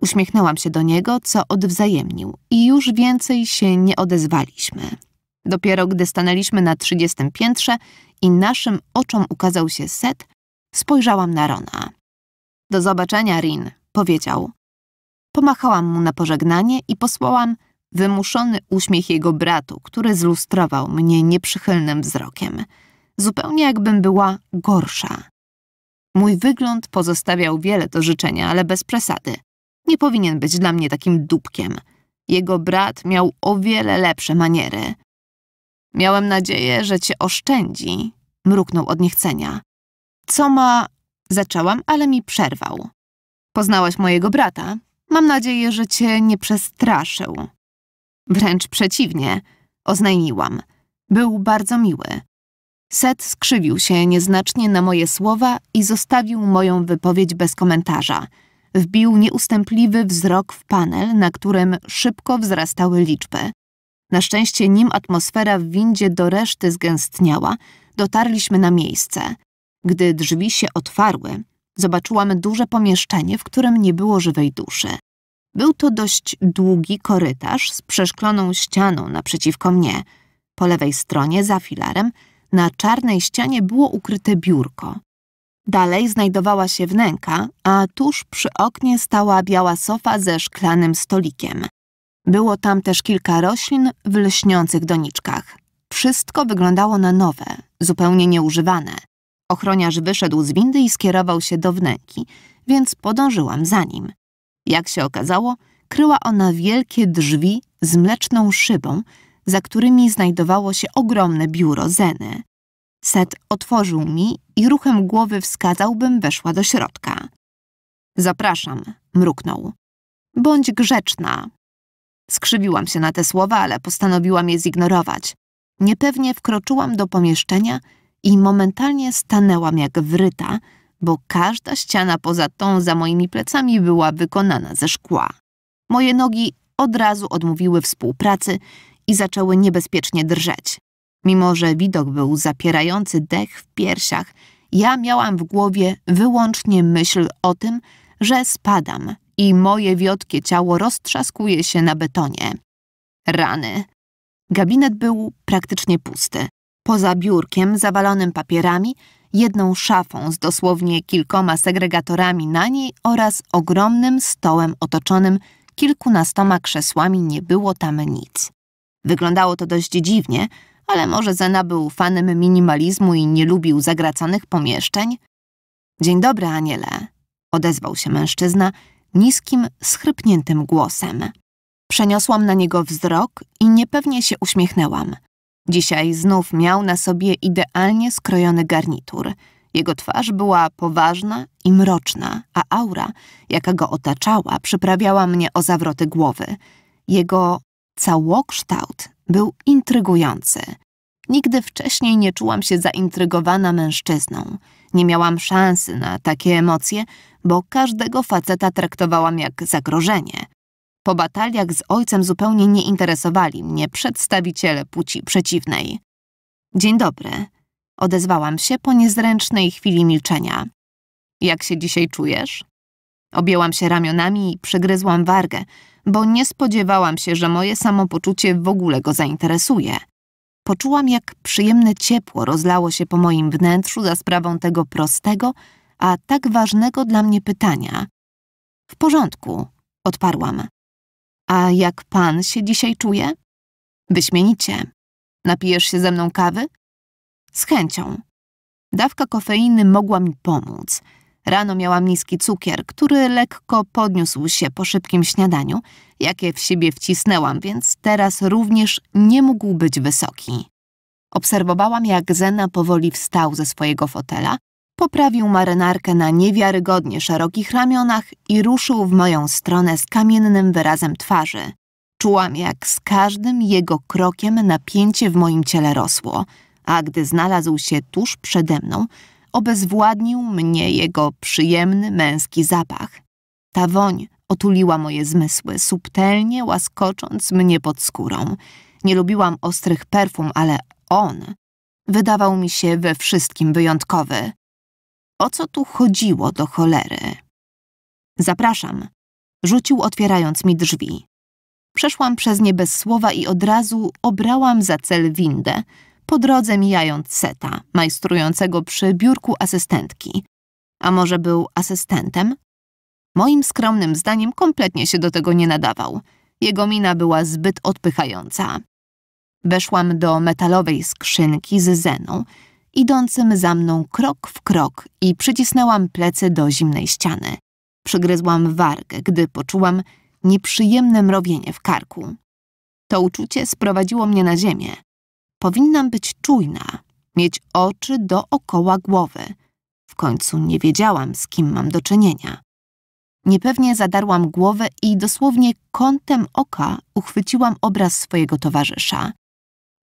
Uśmiechnęłam się do niego, co odwzajemnił i już więcej się nie odezwaliśmy. Dopiero gdy stanęliśmy na trzydziestym piętrze i naszym oczom ukazał się set, spojrzałam na Rona. Do zobaczenia, Rin, powiedział. Pomachałam mu na pożegnanie i posłałam wymuszony uśmiech jego bratu, który zlustrował mnie nieprzychylnym wzrokiem. Zupełnie jakbym była gorsza. Mój wygląd pozostawiał wiele do życzenia, ale bez przesady. Nie powinien być dla mnie takim dupkiem. Jego brat miał o wiele lepsze maniery. Miałem nadzieję, że cię oszczędzi, mruknął od niechcenia. Co ma... Zaczęłam, ale mi przerwał. Poznałaś mojego brata. Mam nadzieję, że cię nie przestraszył. Wręcz przeciwnie, oznajmiłam. Był bardzo miły. Set skrzywił się nieznacznie na moje słowa i zostawił moją wypowiedź bez komentarza – Wbił nieustępliwy wzrok w panel, na którym szybko wzrastały liczby. Na szczęście, nim atmosfera w windzie do reszty zgęstniała, dotarliśmy na miejsce. Gdy drzwi się otwarły, zobaczyłam duże pomieszczenie, w którym nie było żywej duszy. Był to dość długi korytarz z przeszkloną ścianą naprzeciwko mnie. Po lewej stronie, za filarem, na czarnej ścianie było ukryte biurko, Dalej znajdowała się wnęka, a tuż przy oknie stała biała sofa ze szklanym stolikiem. Było tam też kilka roślin w lśniących doniczkach. Wszystko wyglądało na nowe, zupełnie nieużywane. Ochroniarz wyszedł z windy i skierował się do wnęki, więc podążyłam za nim. Jak się okazało, kryła ona wielkie drzwi z mleczną szybą, za którymi znajdowało się ogromne biuro Zeny. Set otworzył mi i ruchem głowy wskazał, bym weszła do środka. Zapraszam, mruknął. Bądź grzeczna. Skrzywiłam się na te słowa, ale postanowiłam je zignorować. Niepewnie wkroczyłam do pomieszczenia i momentalnie stanęłam jak wryta, bo każda ściana poza tą za moimi plecami była wykonana ze szkła. Moje nogi od razu odmówiły współpracy i zaczęły niebezpiecznie drżeć. Mimo, że widok był zapierający dech w piersiach, ja miałam w głowie wyłącznie myśl o tym, że spadam i moje wiotkie ciało roztrzaskuje się na betonie. Rany. Gabinet był praktycznie pusty. Poza biurkiem zawalonym papierami, jedną szafą z dosłownie kilkoma segregatorami na niej oraz ogromnym stołem otoczonym kilkunastoma krzesłami nie było tam nic. Wyglądało to dość dziwnie, ale może Zena był fanem minimalizmu i nie lubił zagraconych pomieszczeń? Dzień dobry, Aniele, odezwał się mężczyzna niskim, schrypniętym głosem. Przeniosłam na niego wzrok i niepewnie się uśmiechnęłam. Dzisiaj znów miał na sobie idealnie skrojony garnitur. Jego twarz była poważna i mroczna, a aura, jaka go otaczała, przyprawiała mnie o zawroty głowy. Jego całokształt był intrygujący. Nigdy wcześniej nie czułam się zaintrygowana mężczyzną. Nie miałam szansy na takie emocje, bo każdego faceta traktowałam jak zagrożenie. Po bataliach z ojcem zupełnie nie interesowali mnie przedstawiciele płci przeciwnej. Dzień dobry. Odezwałam się po niezręcznej chwili milczenia. Jak się dzisiaj czujesz? Objęłam się ramionami i przygryzłam wargę, bo nie spodziewałam się, że moje samopoczucie w ogóle go zainteresuje. Poczułam, jak przyjemne ciepło rozlało się po moim wnętrzu za sprawą tego prostego, a tak ważnego dla mnie pytania.
W porządku, odparłam. A jak pan się dzisiaj czuje? Wyśmienicie. Napijesz się ze mną kawy? Z chęcią.
Dawka kofeiny mogła mi pomóc – Rano miałam niski cukier, który lekko podniósł się po szybkim śniadaniu, jakie w siebie wcisnęłam, więc teraz również nie mógł być wysoki. Obserwowałam, jak Zena powoli wstał ze swojego fotela, poprawił marynarkę na niewiarygodnie szerokich ramionach i ruszył w moją stronę z kamiennym wyrazem twarzy. Czułam, jak z każdym jego krokiem napięcie w moim ciele rosło, a gdy znalazł się tuż przede mną, obezwładnił mnie jego przyjemny męski zapach. Ta woń otuliła moje zmysły, subtelnie łaskocząc mnie pod skórą. Nie lubiłam ostrych perfum, ale on wydawał mi się we wszystkim
wyjątkowy. O co tu chodziło do cholery? Zapraszam, rzucił otwierając mi drzwi. Przeszłam przez nie bez słowa i
od razu obrałam za cel windę – po drodze mijając Seta, majstrującego przy biurku asystentki. A może był asystentem? Moim skromnym zdaniem kompletnie się do tego nie nadawał. Jego mina była zbyt odpychająca. Weszłam do metalowej skrzynki z Zeną, idącym za mną krok w krok i przycisnęłam plecy do zimnej ściany. Przygryzłam wargę, gdy poczułam nieprzyjemne mrowienie w karku. To uczucie sprowadziło mnie na ziemię powinnam być czujna, mieć oczy dookoła głowy. W końcu nie wiedziałam, z kim mam do czynienia. Niepewnie zadarłam głowę i dosłownie kątem oka uchwyciłam obraz swojego towarzysza.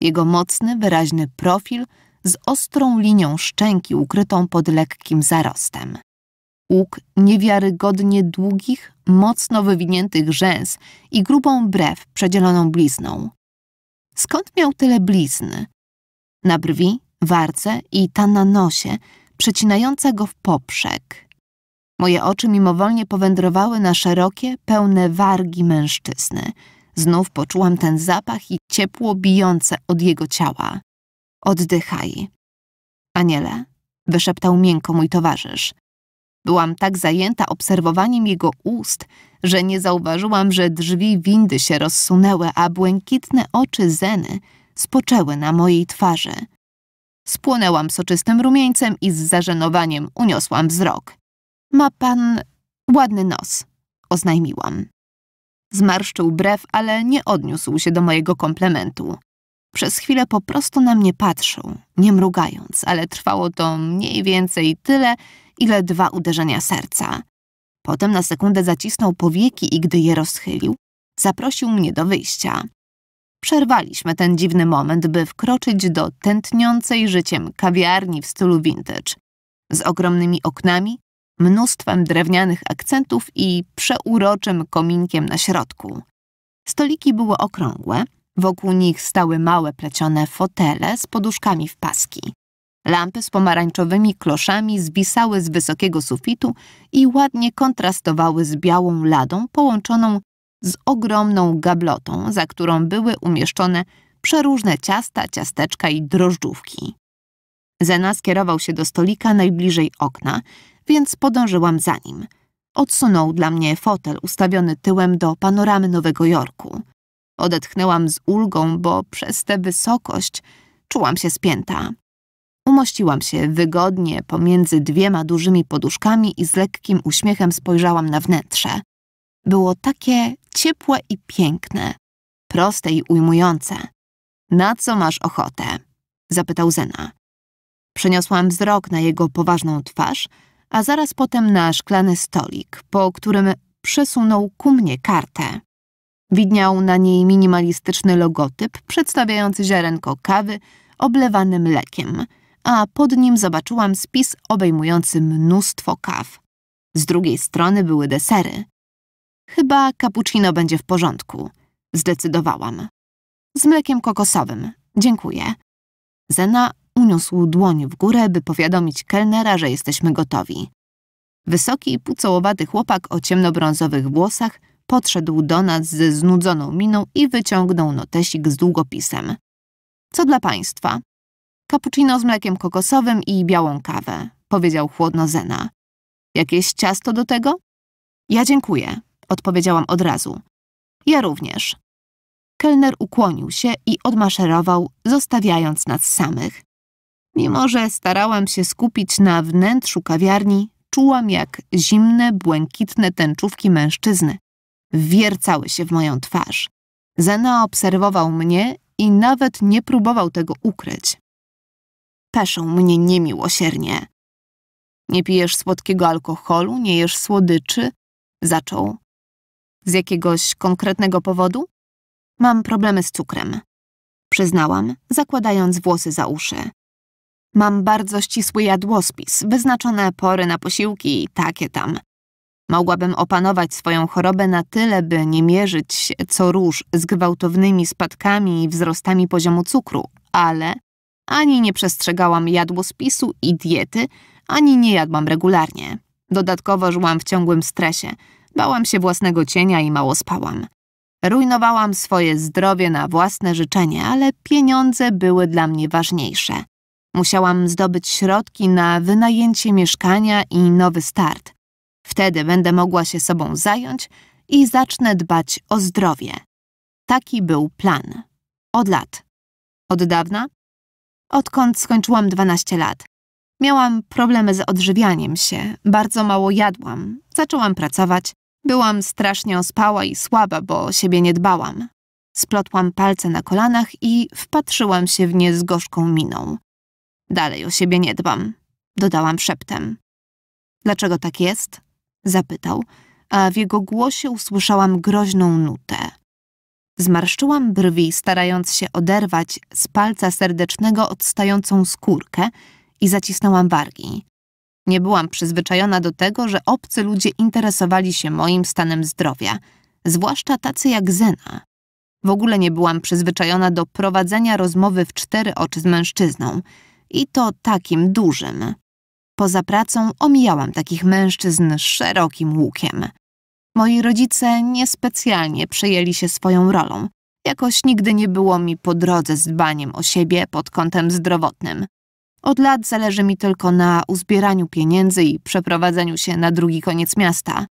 Jego mocny, wyraźny profil z ostrą linią szczęki ukrytą pod lekkim zarostem. Łuk niewiarygodnie długich, mocno wywiniętych rzęs i grubą brew przedzieloną blizną. Skąd miał tyle blizny? Na brwi, warce i ta na nosie, przecinająca go w poprzek. Moje oczy mimowolnie powędrowały na szerokie, pełne wargi mężczyzny. Znów poczułam ten zapach i ciepło bijące od jego ciała. Oddychaj. Aniele, wyszeptał miękko mój towarzysz. Byłam tak zajęta obserwowaniem jego ust, że nie zauważyłam, że drzwi windy się rozsunęły, a błękitne oczy Zeny spoczęły na mojej twarzy. Spłonęłam soczystym rumieńcem i z zażenowaniem uniosłam wzrok. Ma pan ładny nos, oznajmiłam. Zmarszczył brew, ale nie odniósł się do mojego komplementu. Przez chwilę po prostu na mnie patrzył, nie mrugając, ale trwało to mniej więcej tyle, ile dwa uderzenia serca. Potem na sekundę zacisnął powieki i gdy je rozchylił, zaprosił mnie do wyjścia. Przerwaliśmy ten dziwny moment, by wkroczyć do tętniącej życiem kawiarni w stylu vintage, z ogromnymi oknami, mnóstwem drewnianych akcentów i przeuroczym kominkiem na środku. Stoliki były okrągłe, wokół nich stały małe plecione fotele z poduszkami w paski. Lampy z pomarańczowymi kloszami zwisały z wysokiego sufitu i ładnie kontrastowały z białą ladą połączoną z ogromną gablotą, za którą były umieszczone przeróżne ciasta, ciasteczka i drożdżówki. Zena skierował się do stolika najbliżej okna, więc podążyłam za nim. Odsunął dla mnie fotel ustawiony tyłem do panoramy Nowego Jorku. Odetchnęłam z ulgą, bo przez tę wysokość czułam się spięta. Umościłam się wygodnie pomiędzy dwiema dużymi poduszkami i z lekkim uśmiechem spojrzałam na
wnętrze. Było takie ciepłe i piękne, proste i ujmujące. Na co masz ochotę? zapytał Zena. Przeniosłam
wzrok na jego poważną twarz, a zaraz potem na szklany stolik, po którym przesunął ku mnie kartę. Widniał na niej minimalistyczny logotyp przedstawiający ziarenko kawy oblewanym mlekiem – a pod nim zobaczyłam spis obejmujący mnóstwo kaw. Z drugiej strony były desery. Chyba cappuccino będzie w porządku. Zdecydowałam. Z mlekiem kokosowym. Dziękuję. Zena uniósł dłoń w górę, by powiadomić kelnera, że jesteśmy gotowi. Wysoki, pucołowaty chłopak o ciemnobrązowych włosach podszedł do nas ze znudzoną miną i wyciągnął notesik z długopisem. Co dla państwa? cappuccino z mlekiem kokosowym i białą kawę, powiedział chłodno Zena. Jakieś ciasto do tego? Ja dziękuję, odpowiedziałam od razu. Ja również. Kelner ukłonił się i odmaszerował, zostawiając nas samych. Mimo, że starałam się skupić na wnętrzu kawiarni, czułam jak zimne, błękitne tęczówki mężczyzny wiercały się w moją twarz. Zena obserwował mnie i nawet nie próbował tego ukryć peszą mnie niemiłosiernie. Nie pijesz słodkiego alkoholu, nie jesz słodyczy, zaczął. Z jakiegoś konkretnego powodu? Mam problemy z cukrem. Przyznałam, zakładając włosy za uszy. Mam bardzo ścisły jadłospis, wyznaczone pory na posiłki i takie tam. Mogłabym opanować swoją chorobę na tyle, by nie mierzyć się co róż z gwałtownymi spadkami i wzrostami poziomu cukru, ale ani nie przestrzegałam jadłospisu i diety, ani nie jadłam regularnie. Dodatkowo żyłam w ciągłym stresie. Bałam się własnego cienia i mało spałam. Rujnowałam swoje zdrowie na własne życzenie, ale pieniądze były dla mnie ważniejsze. Musiałam zdobyć środki na wynajęcie mieszkania i nowy start. Wtedy będę mogła się sobą zająć i zacznę dbać o zdrowie. Taki był plan. Od lat. Od dawna odkąd skończyłam 12 lat. Miałam problemy z odżywianiem się, bardzo mało jadłam, zaczęłam pracować, byłam strasznie ospała i słaba, bo o siebie nie dbałam. Splotłam palce na kolanach i wpatrzyłam się w nie z gorzką miną. Dalej o siebie nie dbam, dodałam szeptem. Dlaczego tak jest? zapytał, a w jego głosie usłyszałam groźną nutę. Zmarszczyłam brwi, starając się oderwać z palca serdecznego odstającą skórkę i zacisnęłam wargi. Nie byłam przyzwyczajona do tego, że obcy ludzie interesowali się moim stanem zdrowia, zwłaszcza tacy jak Zena. W ogóle nie byłam przyzwyczajona do prowadzenia rozmowy w cztery oczy z mężczyzną i to takim dużym. Poza pracą omijałam takich mężczyzn szerokim łukiem. Moi rodzice niespecjalnie przejęli się swoją rolą. Jakoś nigdy nie było mi po drodze z dbaniem o siebie pod kątem zdrowotnym. Od lat zależy mi tylko na uzbieraniu pieniędzy i przeprowadzeniu się na drugi koniec miasta.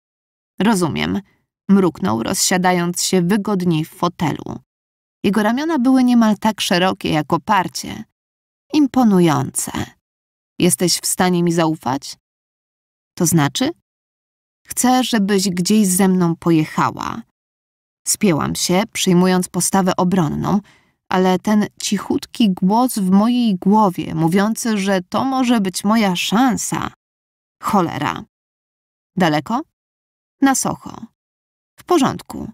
Rozumiem, mruknął, rozsiadając się wygodniej w fotelu. Jego ramiona były niemal tak szerokie jak oparcie. Imponujące. Jesteś w stanie mi zaufać? To znaczy? Chcę, żebyś gdzieś ze mną pojechała. Spięłam się, przyjmując postawę obronną, ale ten cichutki głos w mojej głowie, mówiący, że to może
być moja szansa. Cholera. Daleko? Na Socho. W porządku.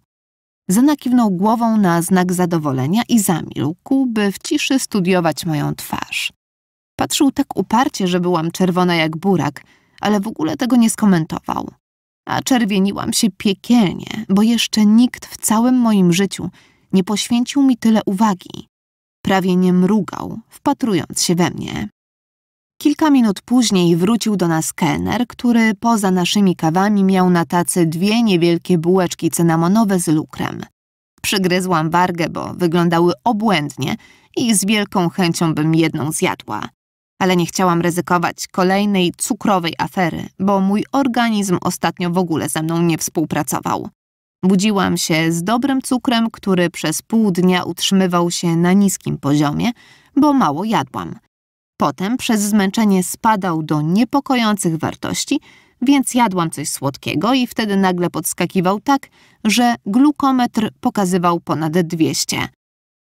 Zena kiwnął głową na znak zadowolenia
i zamilkł, by w ciszy studiować moją twarz. Patrzył tak uparcie, że byłam czerwona jak burak, ale w ogóle tego nie skomentował a czerwieniłam się piekielnie, bo jeszcze nikt w całym moim życiu nie poświęcił mi tyle uwagi. Prawie nie mrugał, wpatrując się we mnie. Kilka minut później wrócił do nas kelner, który poza naszymi kawami miał na tacy dwie niewielkie bułeczki cynamonowe z lukrem. Przygryzłam wargę, bo wyglądały obłędnie i z wielką chęcią bym jedną zjadła ale nie chciałam ryzykować kolejnej cukrowej afery, bo mój organizm ostatnio w ogóle ze mną nie współpracował. Budziłam się z dobrym cukrem, który przez pół dnia utrzymywał się na niskim poziomie, bo mało jadłam. Potem przez zmęczenie spadał do niepokojących wartości, więc jadłam coś słodkiego i wtedy nagle podskakiwał tak, że glukometr pokazywał ponad 200.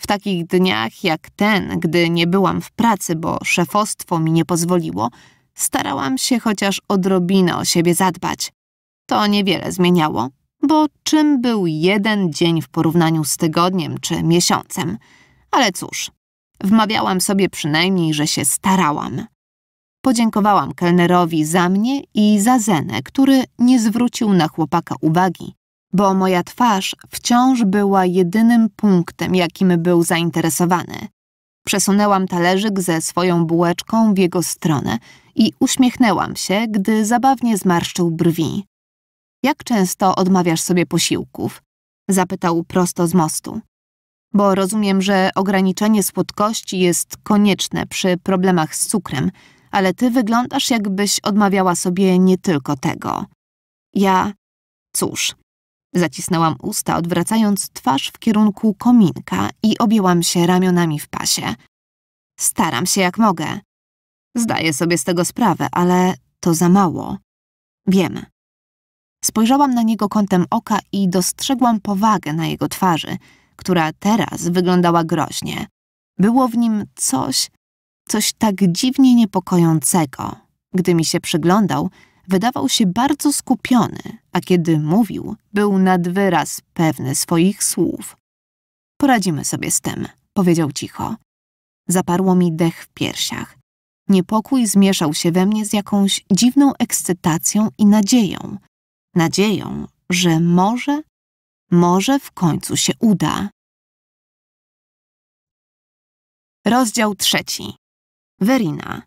W takich dniach jak ten, gdy nie byłam w pracy, bo szefostwo mi nie pozwoliło, starałam się chociaż odrobinę o siebie zadbać. To niewiele zmieniało, bo czym był jeden dzień w porównaniu z tygodniem czy miesiącem? Ale cóż, wmawiałam sobie przynajmniej, że się starałam. Podziękowałam kelnerowi za mnie i za Zenę, który nie zwrócił na chłopaka uwagi, bo moja twarz wciąż była jedynym punktem, jakim był zainteresowany. Przesunęłam talerzyk ze swoją bułeczką w jego stronę i uśmiechnęłam się, gdy zabawnie zmarszczył brwi. Jak często odmawiasz sobie posiłków? Zapytał prosto z mostu. Bo rozumiem, że ograniczenie słodkości jest konieczne przy problemach z cukrem, ale ty wyglądasz, jakbyś odmawiała sobie nie tylko tego. Ja. Cóż, Zacisnęłam usta, odwracając twarz w kierunku kominka i objęłam się ramionami w pasie. Staram się jak mogę. Zdaję sobie z tego sprawę, ale to za mało. Wiem. Spojrzałam na niego kątem oka i dostrzegłam powagę na jego twarzy, która teraz wyglądała groźnie. Było w nim coś, coś tak dziwnie niepokojącego. Gdy mi się przyglądał, wydawał się bardzo skupiony, a kiedy mówił, był nad wyraz pewny swoich słów. Poradzimy sobie z tym, powiedział cicho. Zaparło mi dech w piersiach. Niepokój zmieszał
się we mnie z jakąś dziwną ekscytacją i nadzieją. Nadzieją, że może, może w końcu się uda. Rozdział trzeci. Werina.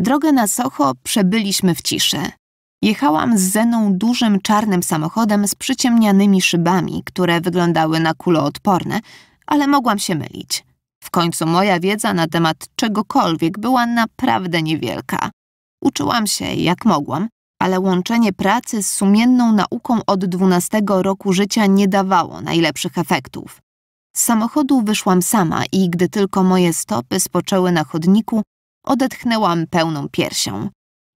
Drogę na Socho przebyliśmy w ciszy. Jechałam z Zeną dużym czarnym
samochodem z przyciemnianymi szybami, które wyglądały na kuloodporne, ale mogłam się mylić. W końcu moja wiedza na temat czegokolwiek była naprawdę niewielka. Uczyłam się jak mogłam, ale łączenie pracy z sumienną nauką od 12 roku życia nie dawało najlepszych efektów. Z samochodu wyszłam sama i gdy tylko moje stopy spoczęły na chodniku, Odetchnęłam pełną piersią.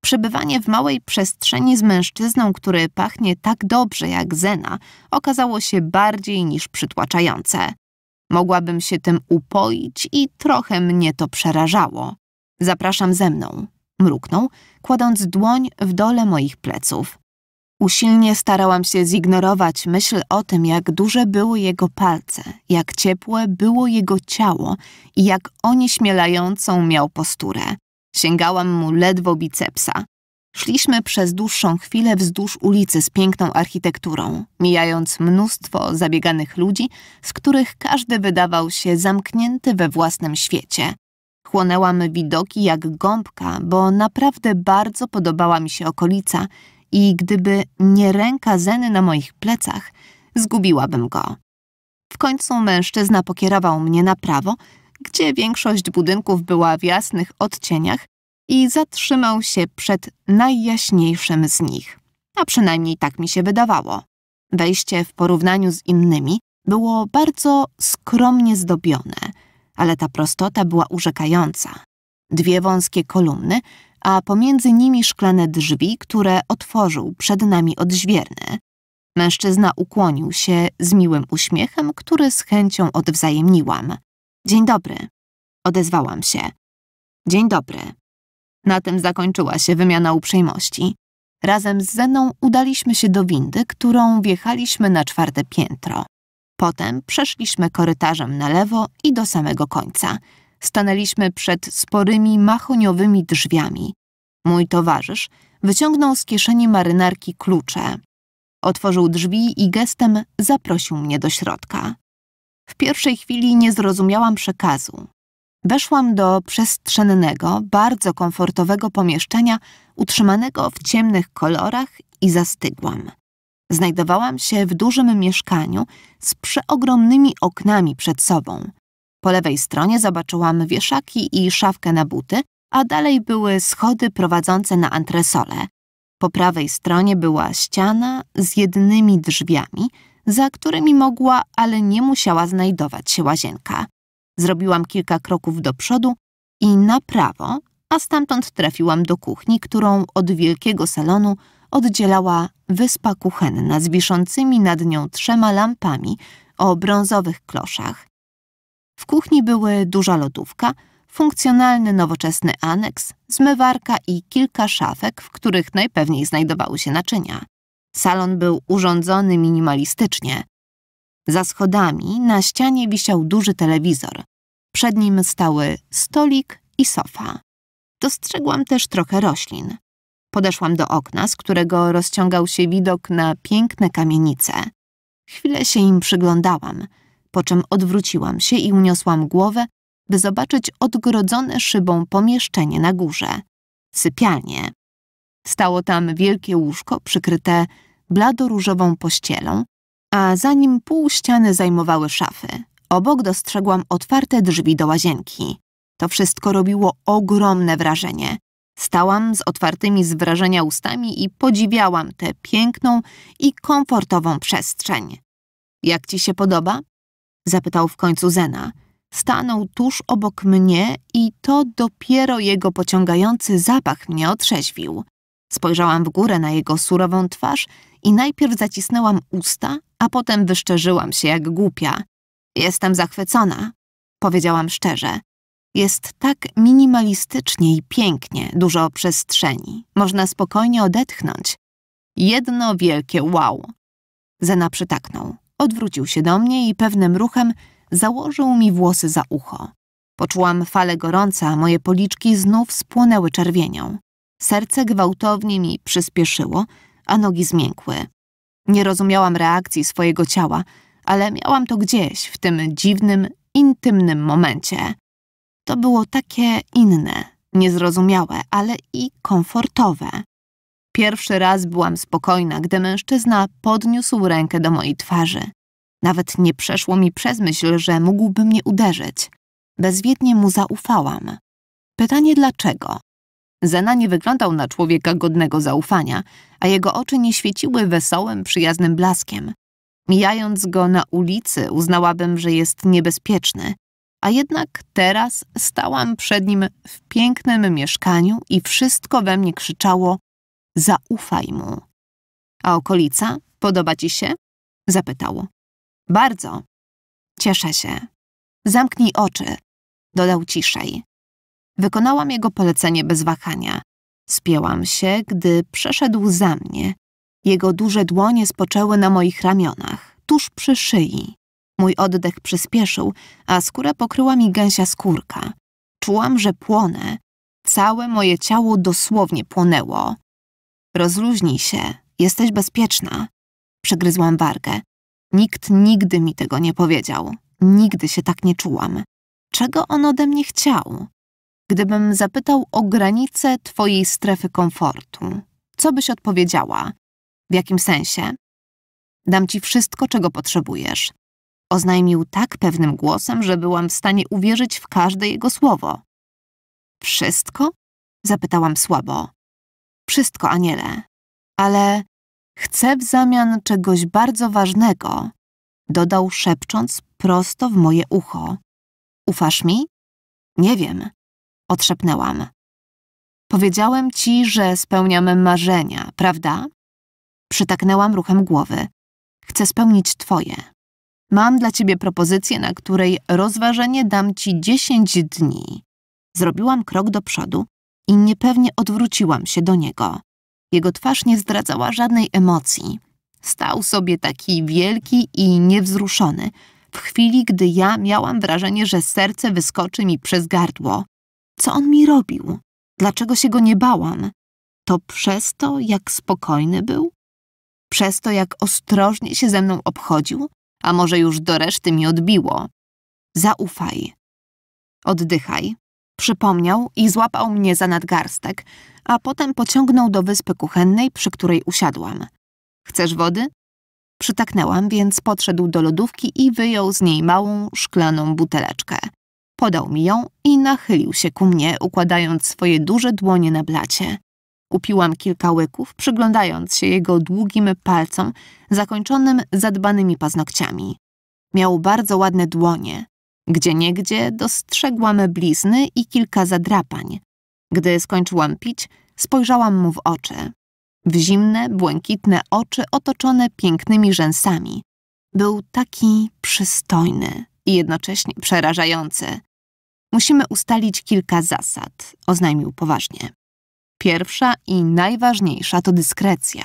Przebywanie w małej przestrzeni z mężczyzną, który pachnie tak dobrze jak Zena, okazało się bardziej niż przytłaczające. Mogłabym się tym upoić i trochę mnie to przerażało. Zapraszam ze mną, mruknął, kładąc dłoń w dole moich pleców. Usilnie starałam się zignorować myśl o tym, jak duże były jego palce, jak ciepłe było jego ciało i jak onieśmielającą miał posturę. Sięgałam mu ledwo bicepsa. Szliśmy przez dłuższą chwilę wzdłuż ulicy z piękną architekturą, mijając mnóstwo zabieganych ludzi, z których każdy wydawał się zamknięty we własnym świecie. Chłonęłam widoki jak gąbka, bo naprawdę bardzo podobała mi się okolica i gdyby nie ręka Zeny na moich plecach, zgubiłabym go. W końcu mężczyzna pokierował mnie na prawo, gdzie większość budynków była w jasnych odcieniach i zatrzymał się przed najjaśniejszym z nich. A przynajmniej tak mi się wydawało. Wejście w porównaniu z innymi było bardzo skromnie zdobione, ale ta prostota była urzekająca. Dwie wąskie kolumny a pomiędzy nimi szklane drzwi, które otworzył przed nami odźwierny. Mężczyzna ukłonił się z miłym uśmiechem, który z chęcią odwzajemniłam. Dzień dobry. Odezwałam się. Dzień dobry. Na tym zakończyła się wymiana uprzejmości. Razem z Zeną udaliśmy się do windy, którą wjechaliśmy na czwarte piętro. Potem przeszliśmy korytarzem na lewo i do samego końca – Stanęliśmy przed sporymi, mahoniowymi drzwiami. Mój towarzysz wyciągnął z kieszeni marynarki klucze. Otworzył drzwi i gestem zaprosił mnie do środka. W pierwszej chwili nie zrozumiałam przekazu. Weszłam do przestrzennego, bardzo komfortowego pomieszczenia, utrzymanego w ciemnych kolorach i zastygłam. Znajdowałam się w dużym mieszkaniu z przeogromnymi oknami przed sobą. Po lewej stronie zobaczyłam wieszaki i szafkę na buty, a dalej były schody prowadzące na antresole. Po prawej stronie była ściana z jednymi drzwiami, za którymi mogła, ale nie musiała znajdować się łazienka. Zrobiłam kilka kroków do przodu i na prawo, a stamtąd trafiłam do kuchni, którą od wielkiego salonu oddzielała wyspa kuchenna z wiszącymi nad nią trzema lampami o brązowych kloszach. W kuchni były duża lodówka, funkcjonalny nowoczesny aneks, zmywarka i kilka szafek, w których najpewniej znajdowały się naczynia. Salon był urządzony minimalistycznie. Za schodami na ścianie wisiał duży telewizor. Przed nim stały stolik i sofa. Dostrzegłam też trochę roślin. Podeszłam do okna, z którego rozciągał się widok na piękne kamienice. Chwilę się im przyglądałam – po czym odwróciłam się i uniosłam głowę, by zobaczyć odgrodzone szybą pomieszczenie na górze sypialnie. Stało tam wielkie łóżko przykryte blado-różową pościelą, a za nim pół ściany zajmowały szafy. Obok dostrzegłam otwarte drzwi do łazienki. To wszystko robiło ogromne wrażenie. Stałam z otwartymi z wrażenia ustami i podziwiałam tę piękną i komfortową przestrzeń. Jak ci się podoba? zapytał w końcu Zena. Stanął tuż obok mnie i to dopiero jego pociągający zapach mnie otrzeźwił. Spojrzałam w górę na jego surową twarz i najpierw zacisnęłam usta, a potem wyszczerzyłam się jak głupia. Jestem zachwycona, powiedziałam szczerze. Jest tak minimalistycznie i pięknie, dużo przestrzeni. Można spokojnie odetchnąć. Jedno wielkie wow. Zena przytaknął. Odwrócił się do mnie i pewnym ruchem założył mi włosy za ucho. Poczułam falę gorąca, a moje policzki znów spłonęły czerwienią. Serce gwałtownie mi przyspieszyło, a nogi zmiękły. Nie rozumiałam reakcji swojego ciała, ale miałam to gdzieś w tym dziwnym, intymnym momencie. To było takie inne, niezrozumiałe, ale i komfortowe. Pierwszy raz byłam spokojna, gdy mężczyzna podniósł rękę do mojej twarzy. Nawet nie przeszło mi przez myśl, że mógłby mnie uderzyć. Bezwiednie mu zaufałam. Pytanie dlaczego? Zena nie wyglądał na człowieka godnego zaufania, a jego oczy nie świeciły wesołym, przyjaznym blaskiem. Mijając go na ulicy, uznałabym, że jest niebezpieczny, a jednak teraz stałam przed nim w pięknym mieszkaniu i wszystko
we mnie krzyczało Zaufaj mu. A okolica? Podoba ci się? Zapytał. Bardzo. Cieszę się. Zamknij oczy, dodał ciszej. Wykonałam jego polecenie bez wahania.
Spięłam się, gdy przeszedł za mnie. Jego duże dłonie spoczęły na moich ramionach, tuż przy szyi. Mój oddech przyspieszył, a skóra pokryła mi gęsia skórka. Czułam, że płonę. Całe moje ciało dosłownie płonęło. Rozluźnij się, jesteś bezpieczna. Przegryzłam wargę. Nikt nigdy mi tego nie powiedział. Nigdy się tak nie czułam. Czego on ode mnie chciał? Gdybym zapytał o granice twojej strefy komfortu, co byś odpowiedziała? W jakim sensie? Dam ci wszystko, czego potrzebujesz. Oznajmił tak pewnym głosem, że byłam w
stanie uwierzyć w każde jego słowo. Wszystko? Zapytałam słabo. Wszystko, aniele. Ale chcę w zamian czegoś bardzo ważnego, dodał szepcząc prosto w moje ucho. Ufasz mi? Nie wiem, odszepnęłam. Powiedziałem ci, że spełniam marzenia, prawda? Przytaknęłam ruchem głowy.
Chcę spełnić twoje. Mam dla ciebie propozycję, na której rozważenie dam ci dziesięć dni. Zrobiłam krok do przodu, i niepewnie odwróciłam się do niego. Jego twarz nie zdradzała żadnej emocji. Stał sobie taki wielki i niewzruszony, w chwili, gdy ja miałam wrażenie, że serce wyskoczy mi przez gardło. Co on mi robił? Dlaczego się go nie bałam? To przez to, jak spokojny był? Przez to, jak ostrożnie się ze mną obchodził? A może już do reszty mi odbiło? Zaufaj. Oddychaj. Przypomniał i złapał mnie za nadgarstek, a potem pociągnął do wyspy kuchennej, przy której usiadłam. Chcesz wody? Przytaknęłam, więc podszedł do lodówki i wyjął z niej małą, szklaną buteleczkę. Podał mi ją i nachylił się ku mnie, układając swoje duże dłonie na blacie. Upiłam kilka łyków, przyglądając się jego długim palcom, zakończonym zadbanymi paznokciami. Miał bardzo ładne dłonie, gdzie niegdzie dostrzegłam blizny i kilka zadrapań. Gdy skończyłam pić, spojrzałam mu w oczy. W zimne, błękitne oczy otoczone pięknymi rzęsami. Był taki przystojny i jednocześnie przerażający. Musimy ustalić kilka zasad, oznajmił poważnie. Pierwsza i najważniejsza to dyskrecja.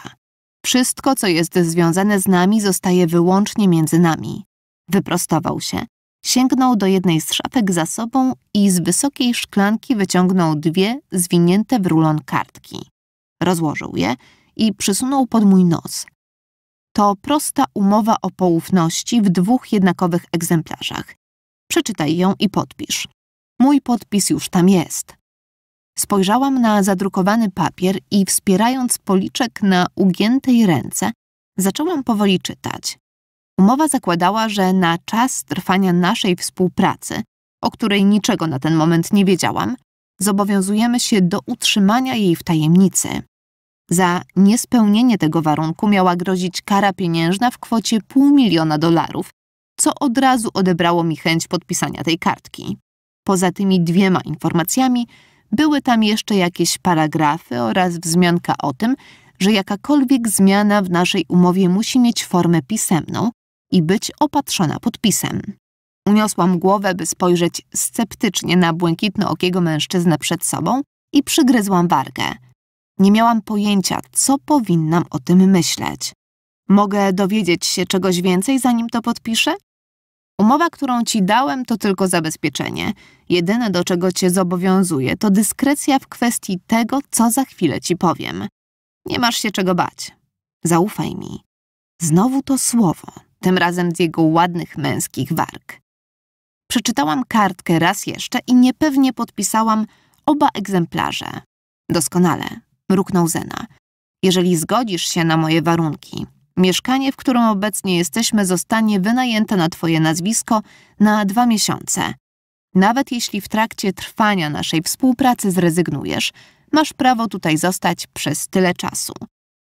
Wszystko, co jest związane z nami, zostaje wyłącznie między nami. Wyprostował się Sięgnął do jednej z szafek za sobą i z wysokiej szklanki wyciągnął dwie zwinięte w rulon kartki. Rozłożył je i przysunął pod mój nos. To prosta umowa o poufności w dwóch jednakowych egzemplarzach. Przeczytaj ją i podpisz. Mój podpis już tam jest. Spojrzałam na zadrukowany papier i wspierając policzek na ugiętej ręce, zaczęłam powoli czytać. Umowa zakładała, że na czas trwania naszej współpracy, o której niczego na ten moment nie wiedziałam, zobowiązujemy się do utrzymania jej w tajemnicy. Za niespełnienie tego warunku miała grozić kara pieniężna w kwocie pół miliona dolarów, co od razu odebrało mi chęć podpisania tej kartki. Poza tymi dwiema informacjami były tam jeszcze jakieś paragrafy oraz wzmianka o tym, że jakakolwiek zmiana w naszej umowie musi mieć formę pisemną, i być opatrzona podpisem. Uniosłam głowę, by spojrzeć sceptycznie na błękitnookiego mężczyznę przed sobą i przygryzłam wargę. Nie miałam pojęcia, co powinnam o tym myśleć. Mogę dowiedzieć się czegoś więcej, zanim to podpiszę? Umowa, którą ci dałem, to tylko zabezpieczenie. Jedyne, do czego cię zobowiązuje, to dyskrecja w kwestii tego, co za chwilę ci powiem. Nie masz się czego bać. Zaufaj mi. Znowu to słowo tym razem z jego ładnych męskich warg. Przeczytałam kartkę raz jeszcze i niepewnie podpisałam oba egzemplarze. Doskonale, mruknął Zena. Jeżeli zgodzisz się na moje warunki, mieszkanie, w którym obecnie jesteśmy, zostanie wynajęte na twoje nazwisko na dwa miesiące. Nawet jeśli w trakcie trwania naszej współpracy zrezygnujesz, masz prawo tutaj zostać przez tyle czasu.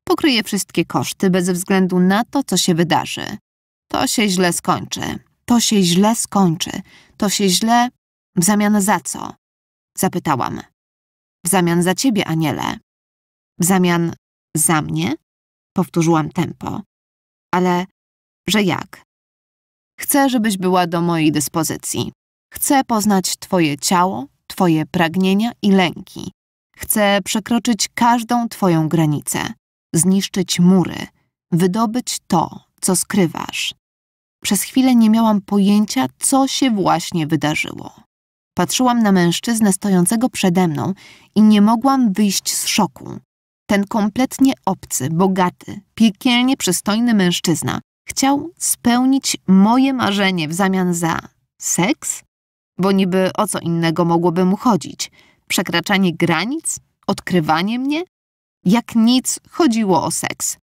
Pokryję wszystkie koszty bez względu na to, co się wydarzy. To się źle skończy. To się źle skończy. To się
źle... W zamian za co? Zapytałam. W zamian za ciebie, Aniele. W zamian za mnie? Powtórzyłam tempo. Ale że jak? Chcę, żebyś była do mojej dyspozycji.
Chcę poznać twoje ciało, twoje pragnienia i lęki. Chcę przekroczyć każdą twoją granicę, zniszczyć mury, wydobyć to, co skrywasz. Przez chwilę nie miałam pojęcia, co się właśnie wydarzyło. Patrzyłam na mężczyznę stojącego przede mną i nie mogłam wyjść z szoku. Ten kompletnie obcy, bogaty, piekielnie przystojny mężczyzna chciał spełnić moje marzenie w zamian za seks? Bo niby o co innego mogłoby mu chodzić? Przekraczanie granic? Odkrywanie mnie? Jak nic chodziło o seks.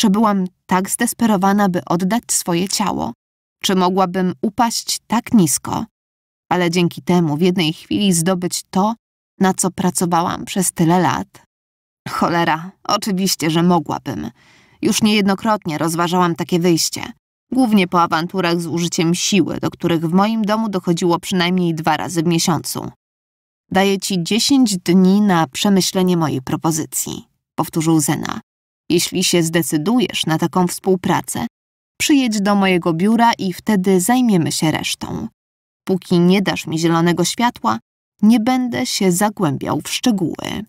Czy byłam tak zdesperowana, by oddać swoje ciało? Czy mogłabym upaść tak nisko? Ale dzięki temu w jednej chwili zdobyć to, na co pracowałam przez tyle lat? Cholera, oczywiście, że mogłabym. Już niejednokrotnie rozważałam takie wyjście. Głównie po awanturach z użyciem siły, do których w moim domu dochodziło przynajmniej dwa razy w miesiącu. Daję ci dziesięć dni na przemyślenie mojej propozycji, powtórzył Zena. Jeśli się zdecydujesz na taką współpracę, przyjedź do mojego biura i wtedy zajmiemy się resztą. Póki nie dasz mi zielonego światła, nie będę się zagłębiał w szczegóły.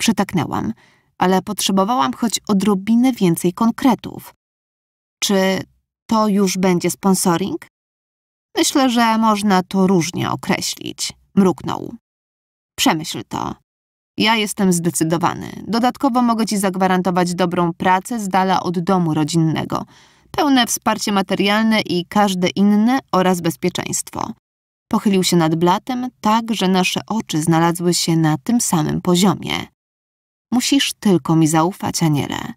Przytaknęłam, ale potrzebowałam choć odrobinę więcej konkretów. Czy to już będzie sponsoring? Myślę, że można to różnie określić, mruknął. Przemyśl to. Ja jestem zdecydowany. Dodatkowo mogę ci zagwarantować dobrą pracę z dala od domu rodzinnego, pełne wsparcie materialne i każde inne oraz bezpieczeństwo. Pochylił się nad blatem tak, że nasze oczy znalazły się na tym samym poziomie.
Musisz tylko mi zaufać, Aniele.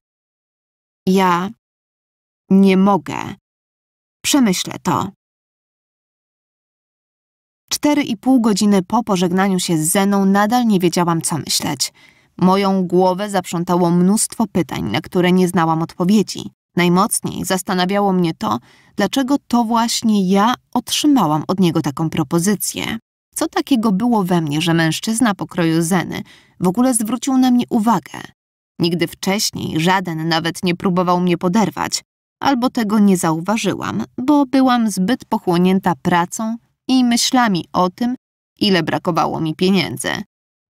Ja nie mogę. Przemyślę to. Cztery i pół godziny po pożegnaniu się z Zeną nadal nie wiedziałam, co myśleć.
Moją głowę zaprzątało mnóstwo pytań, na które nie znałam odpowiedzi. Najmocniej zastanawiało mnie to, dlaczego to właśnie ja otrzymałam od niego taką propozycję. Co takiego było we mnie, że mężczyzna pokroju Zeny w ogóle zwrócił na mnie uwagę? Nigdy wcześniej żaden nawet nie próbował mnie poderwać, albo tego nie zauważyłam, bo byłam zbyt pochłonięta pracą, i myślami o tym, ile brakowało mi pieniędzy.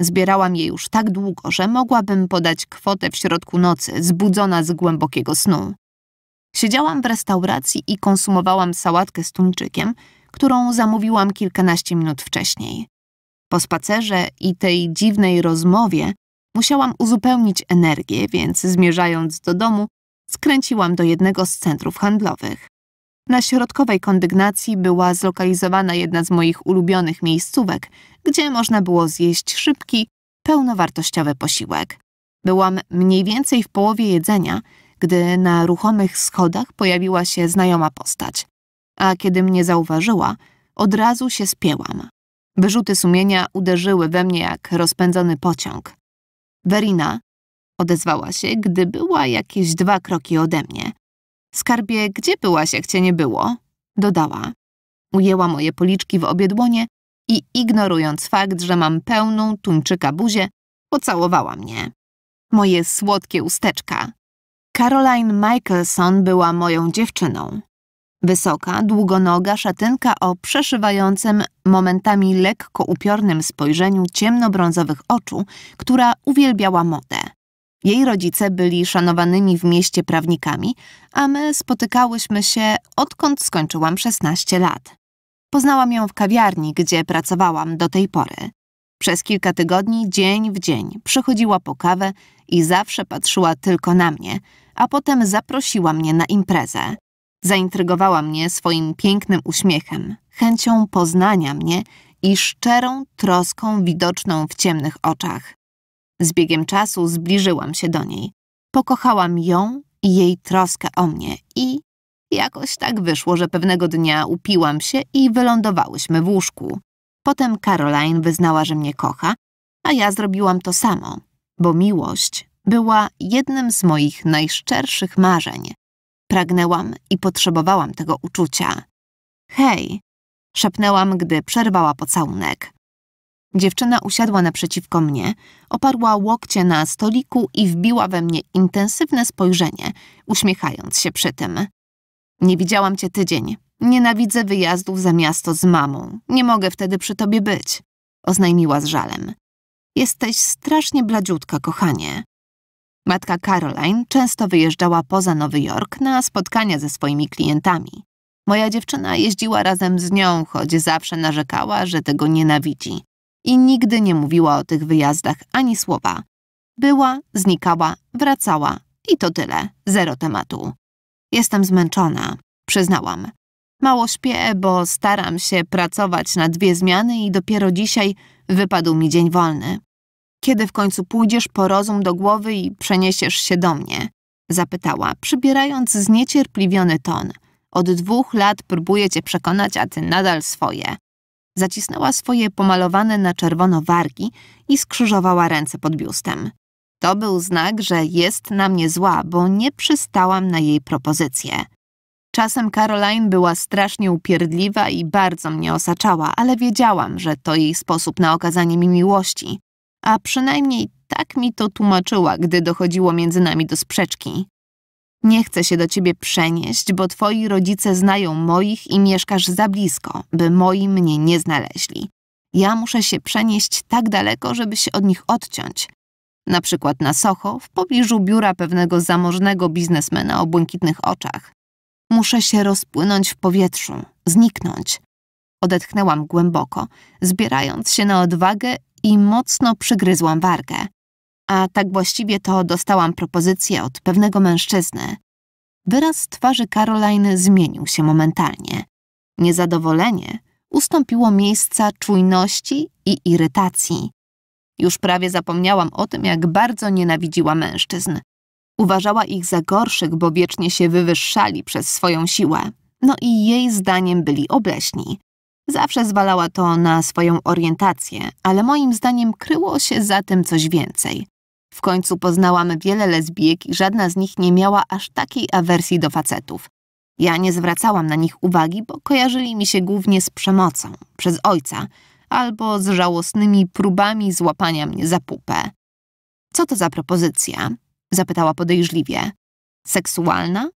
Zbierałam je już tak długo, że mogłabym podać kwotę w środku nocy, zbudzona z głębokiego snu. Siedziałam w restauracji i konsumowałam sałatkę z tuńczykiem, którą zamówiłam kilkanaście minut wcześniej. Po spacerze i tej dziwnej rozmowie musiałam uzupełnić energię, więc zmierzając do domu, skręciłam do jednego z centrów handlowych. Na środkowej kondygnacji była zlokalizowana jedna z moich ulubionych miejscówek, gdzie można było zjeść szybki, pełnowartościowy posiłek. Byłam mniej więcej w połowie jedzenia, gdy na ruchomych schodach pojawiła się znajoma postać. A kiedy mnie zauważyła, od razu się spięłam. Wyrzuty sumienia uderzyły we mnie jak rozpędzony pociąg. Werina odezwała się, gdy była jakieś dwa kroki ode mnie. Skarbie, gdzie byłaś, jak cię nie było? Dodała. Ujęła moje policzki w obie dłonie i ignorując fakt, że mam pełną tuńczyka buzię, pocałowała mnie. Moje słodkie usteczka. Caroline Michelson była moją dziewczyną. Wysoka, długonoga szatynka o przeszywającym, momentami lekko upiornym spojrzeniu ciemnobrązowych oczu, która uwielbiała modę. Jej rodzice byli szanowanymi w mieście prawnikami, a my spotykałyśmy się odkąd skończyłam 16 lat. Poznałam ją w kawiarni, gdzie pracowałam do tej pory. Przez kilka tygodni, dzień w dzień, przychodziła po kawę i zawsze patrzyła tylko na mnie, a potem zaprosiła mnie na imprezę. Zaintrygowała mnie swoim pięknym uśmiechem, chęcią poznania mnie i szczerą troską widoczną w ciemnych oczach. Z biegiem czasu zbliżyłam się do niej. Pokochałam ją i jej troskę o mnie i jakoś tak wyszło, że pewnego dnia upiłam się i wylądowałyśmy w łóżku. Potem Caroline wyznała, że mnie kocha, a ja zrobiłam to samo, bo miłość była jednym z moich najszczerszych marzeń. Pragnęłam i potrzebowałam tego uczucia. Hej, szepnęłam, gdy przerwała pocałunek. Dziewczyna usiadła naprzeciwko mnie, oparła łokcie na stoliku i wbiła we mnie intensywne spojrzenie, uśmiechając się przy tym. Nie widziałam cię tydzień. Nienawidzę wyjazdów za miasto z mamą. Nie mogę wtedy przy tobie być, oznajmiła z żalem. Jesteś strasznie bladziutka, kochanie. Matka Caroline często wyjeżdżała poza Nowy Jork na spotkania ze swoimi klientami. Moja dziewczyna jeździła razem z nią, choć zawsze narzekała, że tego nienawidzi i nigdy nie mówiła o tych wyjazdach ani słowa. Była, znikała, wracała i to tyle, zero tematu. Jestem zmęczona, przyznałam. Mało śpię, bo staram się pracować na dwie zmiany i dopiero dzisiaj wypadł mi dzień wolny. Kiedy w końcu pójdziesz po rozum do głowy i przeniesiesz się do mnie? Zapytała, przybierając zniecierpliwiony ton. Od dwóch lat próbuję cię przekonać, a ty nadal swoje. Zacisnęła swoje pomalowane na czerwono wargi i skrzyżowała ręce pod biustem. To był znak, że jest na mnie zła, bo nie przystałam na jej propozycję. Czasem Caroline była strasznie upierdliwa i bardzo mnie osaczała, ale wiedziałam, że to jej sposób na okazanie mi miłości. A przynajmniej tak mi to tłumaczyła, gdy dochodziło między nami do sprzeczki. Nie chcę się do ciebie przenieść, bo twoi rodzice znają moich i mieszkasz za blisko, by moi mnie nie znaleźli. Ja muszę się przenieść tak daleko, żeby się od nich odciąć. Na przykład na Soho, w pobliżu biura pewnego zamożnego biznesmena o błękitnych oczach. Muszę się rozpłynąć w powietrzu, zniknąć. Odetchnęłam głęboko, zbierając się na odwagę i mocno przygryzłam wargę a tak właściwie to dostałam propozycję od pewnego mężczyzny. Wyraz twarzy Karoliny zmienił się momentalnie. Niezadowolenie ustąpiło miejsca czujności i irytacji. Już prawie zapomniałam o tym, jak bardzo nienawidziła mężczyzn. Uważała ich za gorszych, bo wiecznie się wywyższali przez swoją siłę. No i jej zdaniem byli obleśni. Zawsze zwalała to na swoją orientację, ale moim zdaniem kryło się za tym coś więcej. W końcu poznałam wiele lesbijek i żadna z nich nie miała aż takiej awersji do facetów. Ja nie zwracałam na nich uwagi, bo kojarzyli mi się głównie z przemocą przez ojca albo z żałosnymi próbami złapania mnie za pupę. Co to za propozycja? zapytała podejrzliwie. Seksualna?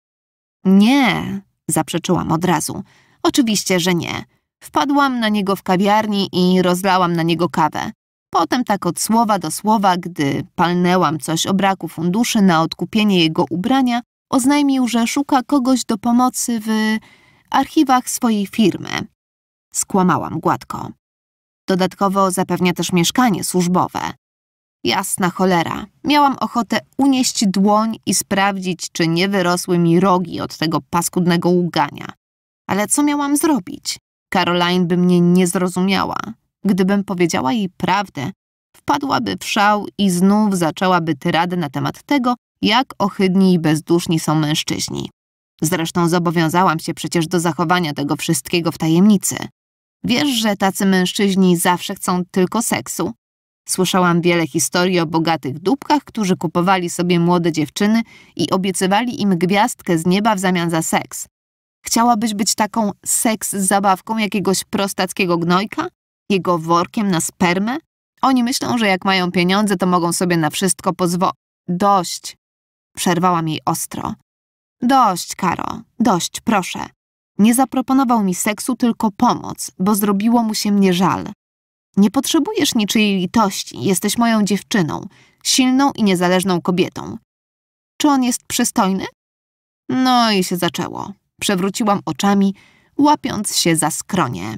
Nie, zaprzeczyłam od razu. Oczywiście, że nie. Wpadłam na niego w kawiarni i rozlałam na niego kawę. Potem tak od słowa do słowa, gdy palnęłam coś o braku funduszy na odkupienie jego ubrania, oznajmił, że szuka kogoś do pomocy w archiwach swojej firmy. Skłamałam gładko. Dodatkowo zapewnia też mieszkanie służbowe. Jasna cholera. Miałam ochotę unieść dłoń i sprawdzić, czy nie wyrosły mi rogi od tego paskudnego łgania. Ale co miałam zrobić? Caroline by mnie nie zrozumiała. Gdybym powiedziała jej prawdę, wpadłaby w szał i znów zaczęłaby tyradę na temat tego, jak ohydni i bezduszni są mężczyźni. Zresztą zobowiązałam się przecież do zachowania tego wszystkiego w tajemnicy. Wiesz, że tacy mężczyźni zawsze chcą tylko seksu. Słyszałam wiele historii o bogatych dupkach, którzy kupowali sobie młode dziewczyny i obiecywali im gwiazdkę z nieba w zamian za seks. Chciałabyś być taką seks-zabawką jakiegoś prostackiego gnojka? jego workiem na spermę? Oni myślą, że jak mają pieniądze, to mogą sobie na wszystko pozwolić. Dość! Przerwałam jej ostro. Dość, Karo, dość, proszę. Nie zaproponował mi seksu, tylko pomoc, bo zrobiło mu się mnie żal. Nie potrzebujesz niczyjej litości, jesteś moją dziewczyną, silną i niezależną kobietą. Czy on jest przystojny? No i się zaczęło. Przewróciłam oczami, łapiąc się za skronie.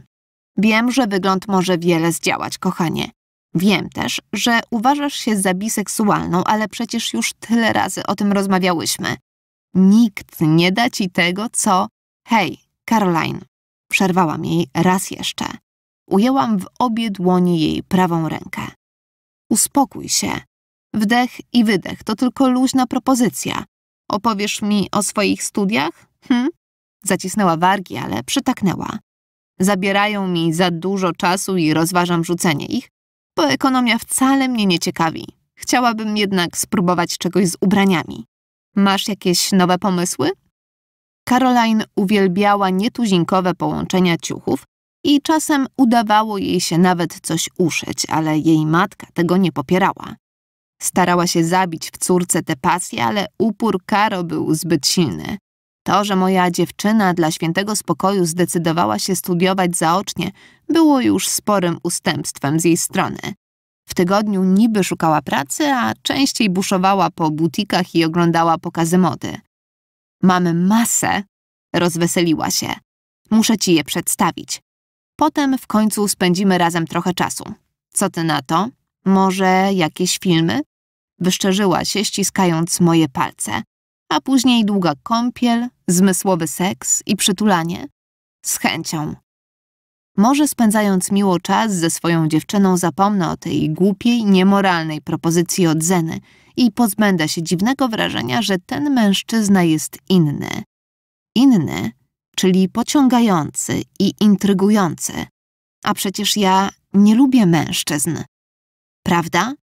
Wiem, że wygląd może wiele zdziałać, kochanie. Wiem też, że uważasz się za biseksualną, ale przecież już tyle razy o tym rozmawiałyśmy. Nikt nie da ci tego, co... Hej, Caroline, przerwałam jej raz jeszcze. Ujęłam w obie dłoni jej prawą rękę. Uspokój się. Wdech i wydech to tylko luźna propozycja. Opowiesz mi o swoich studiach? Hm? Zacisnęła wargi, ale przytaknęła. Zabierają mi za dużo czasu i rozważam rzucenie ich, bo ekonomia wcale mnie nie ciekawi. Chciałabym jednak spróbować czegoś z ubraniami. Masz jakieś nowe pomysły? Caroline uwielbiała nietuzinkowe połączenia ciuchów i czasem udawało jej się nawet coś uszyć, ale jej matka tego nie popierała. Starała się zabić w córce tę pasję, ale upór Karo był zbyt silny. To, że moja dziewczyna dla świętego spokoju zdecydowała się studiować zaocznie, było już sporym ustępstwem z jej strony. W tygodniu niby szukała pracy, a częściej buszowała po butikach i oglądała pokazy mody. Mamy masę, rozweseliła się. Muszę ci je przedstawić. Potem w końcu spędzimy razem trochę czasu. Co ty na to? Może jakieś filmy? Wyszczerzyła się, ściskając moje palce a później długa kąpiel, zmysłowy seks i przytulanie. Z chęcią. Może spędzając miło czas ze swoją dziewczyną zapomnę o tej głupiej, niemoralnej propozycji od Zeny i pozbędę się dziwnego wrażenia, że ten mężczyzna jest inny.
Inny, czyli pociągający i intrygujący. A przecież ja nie lubię mężczyzn. Prawda?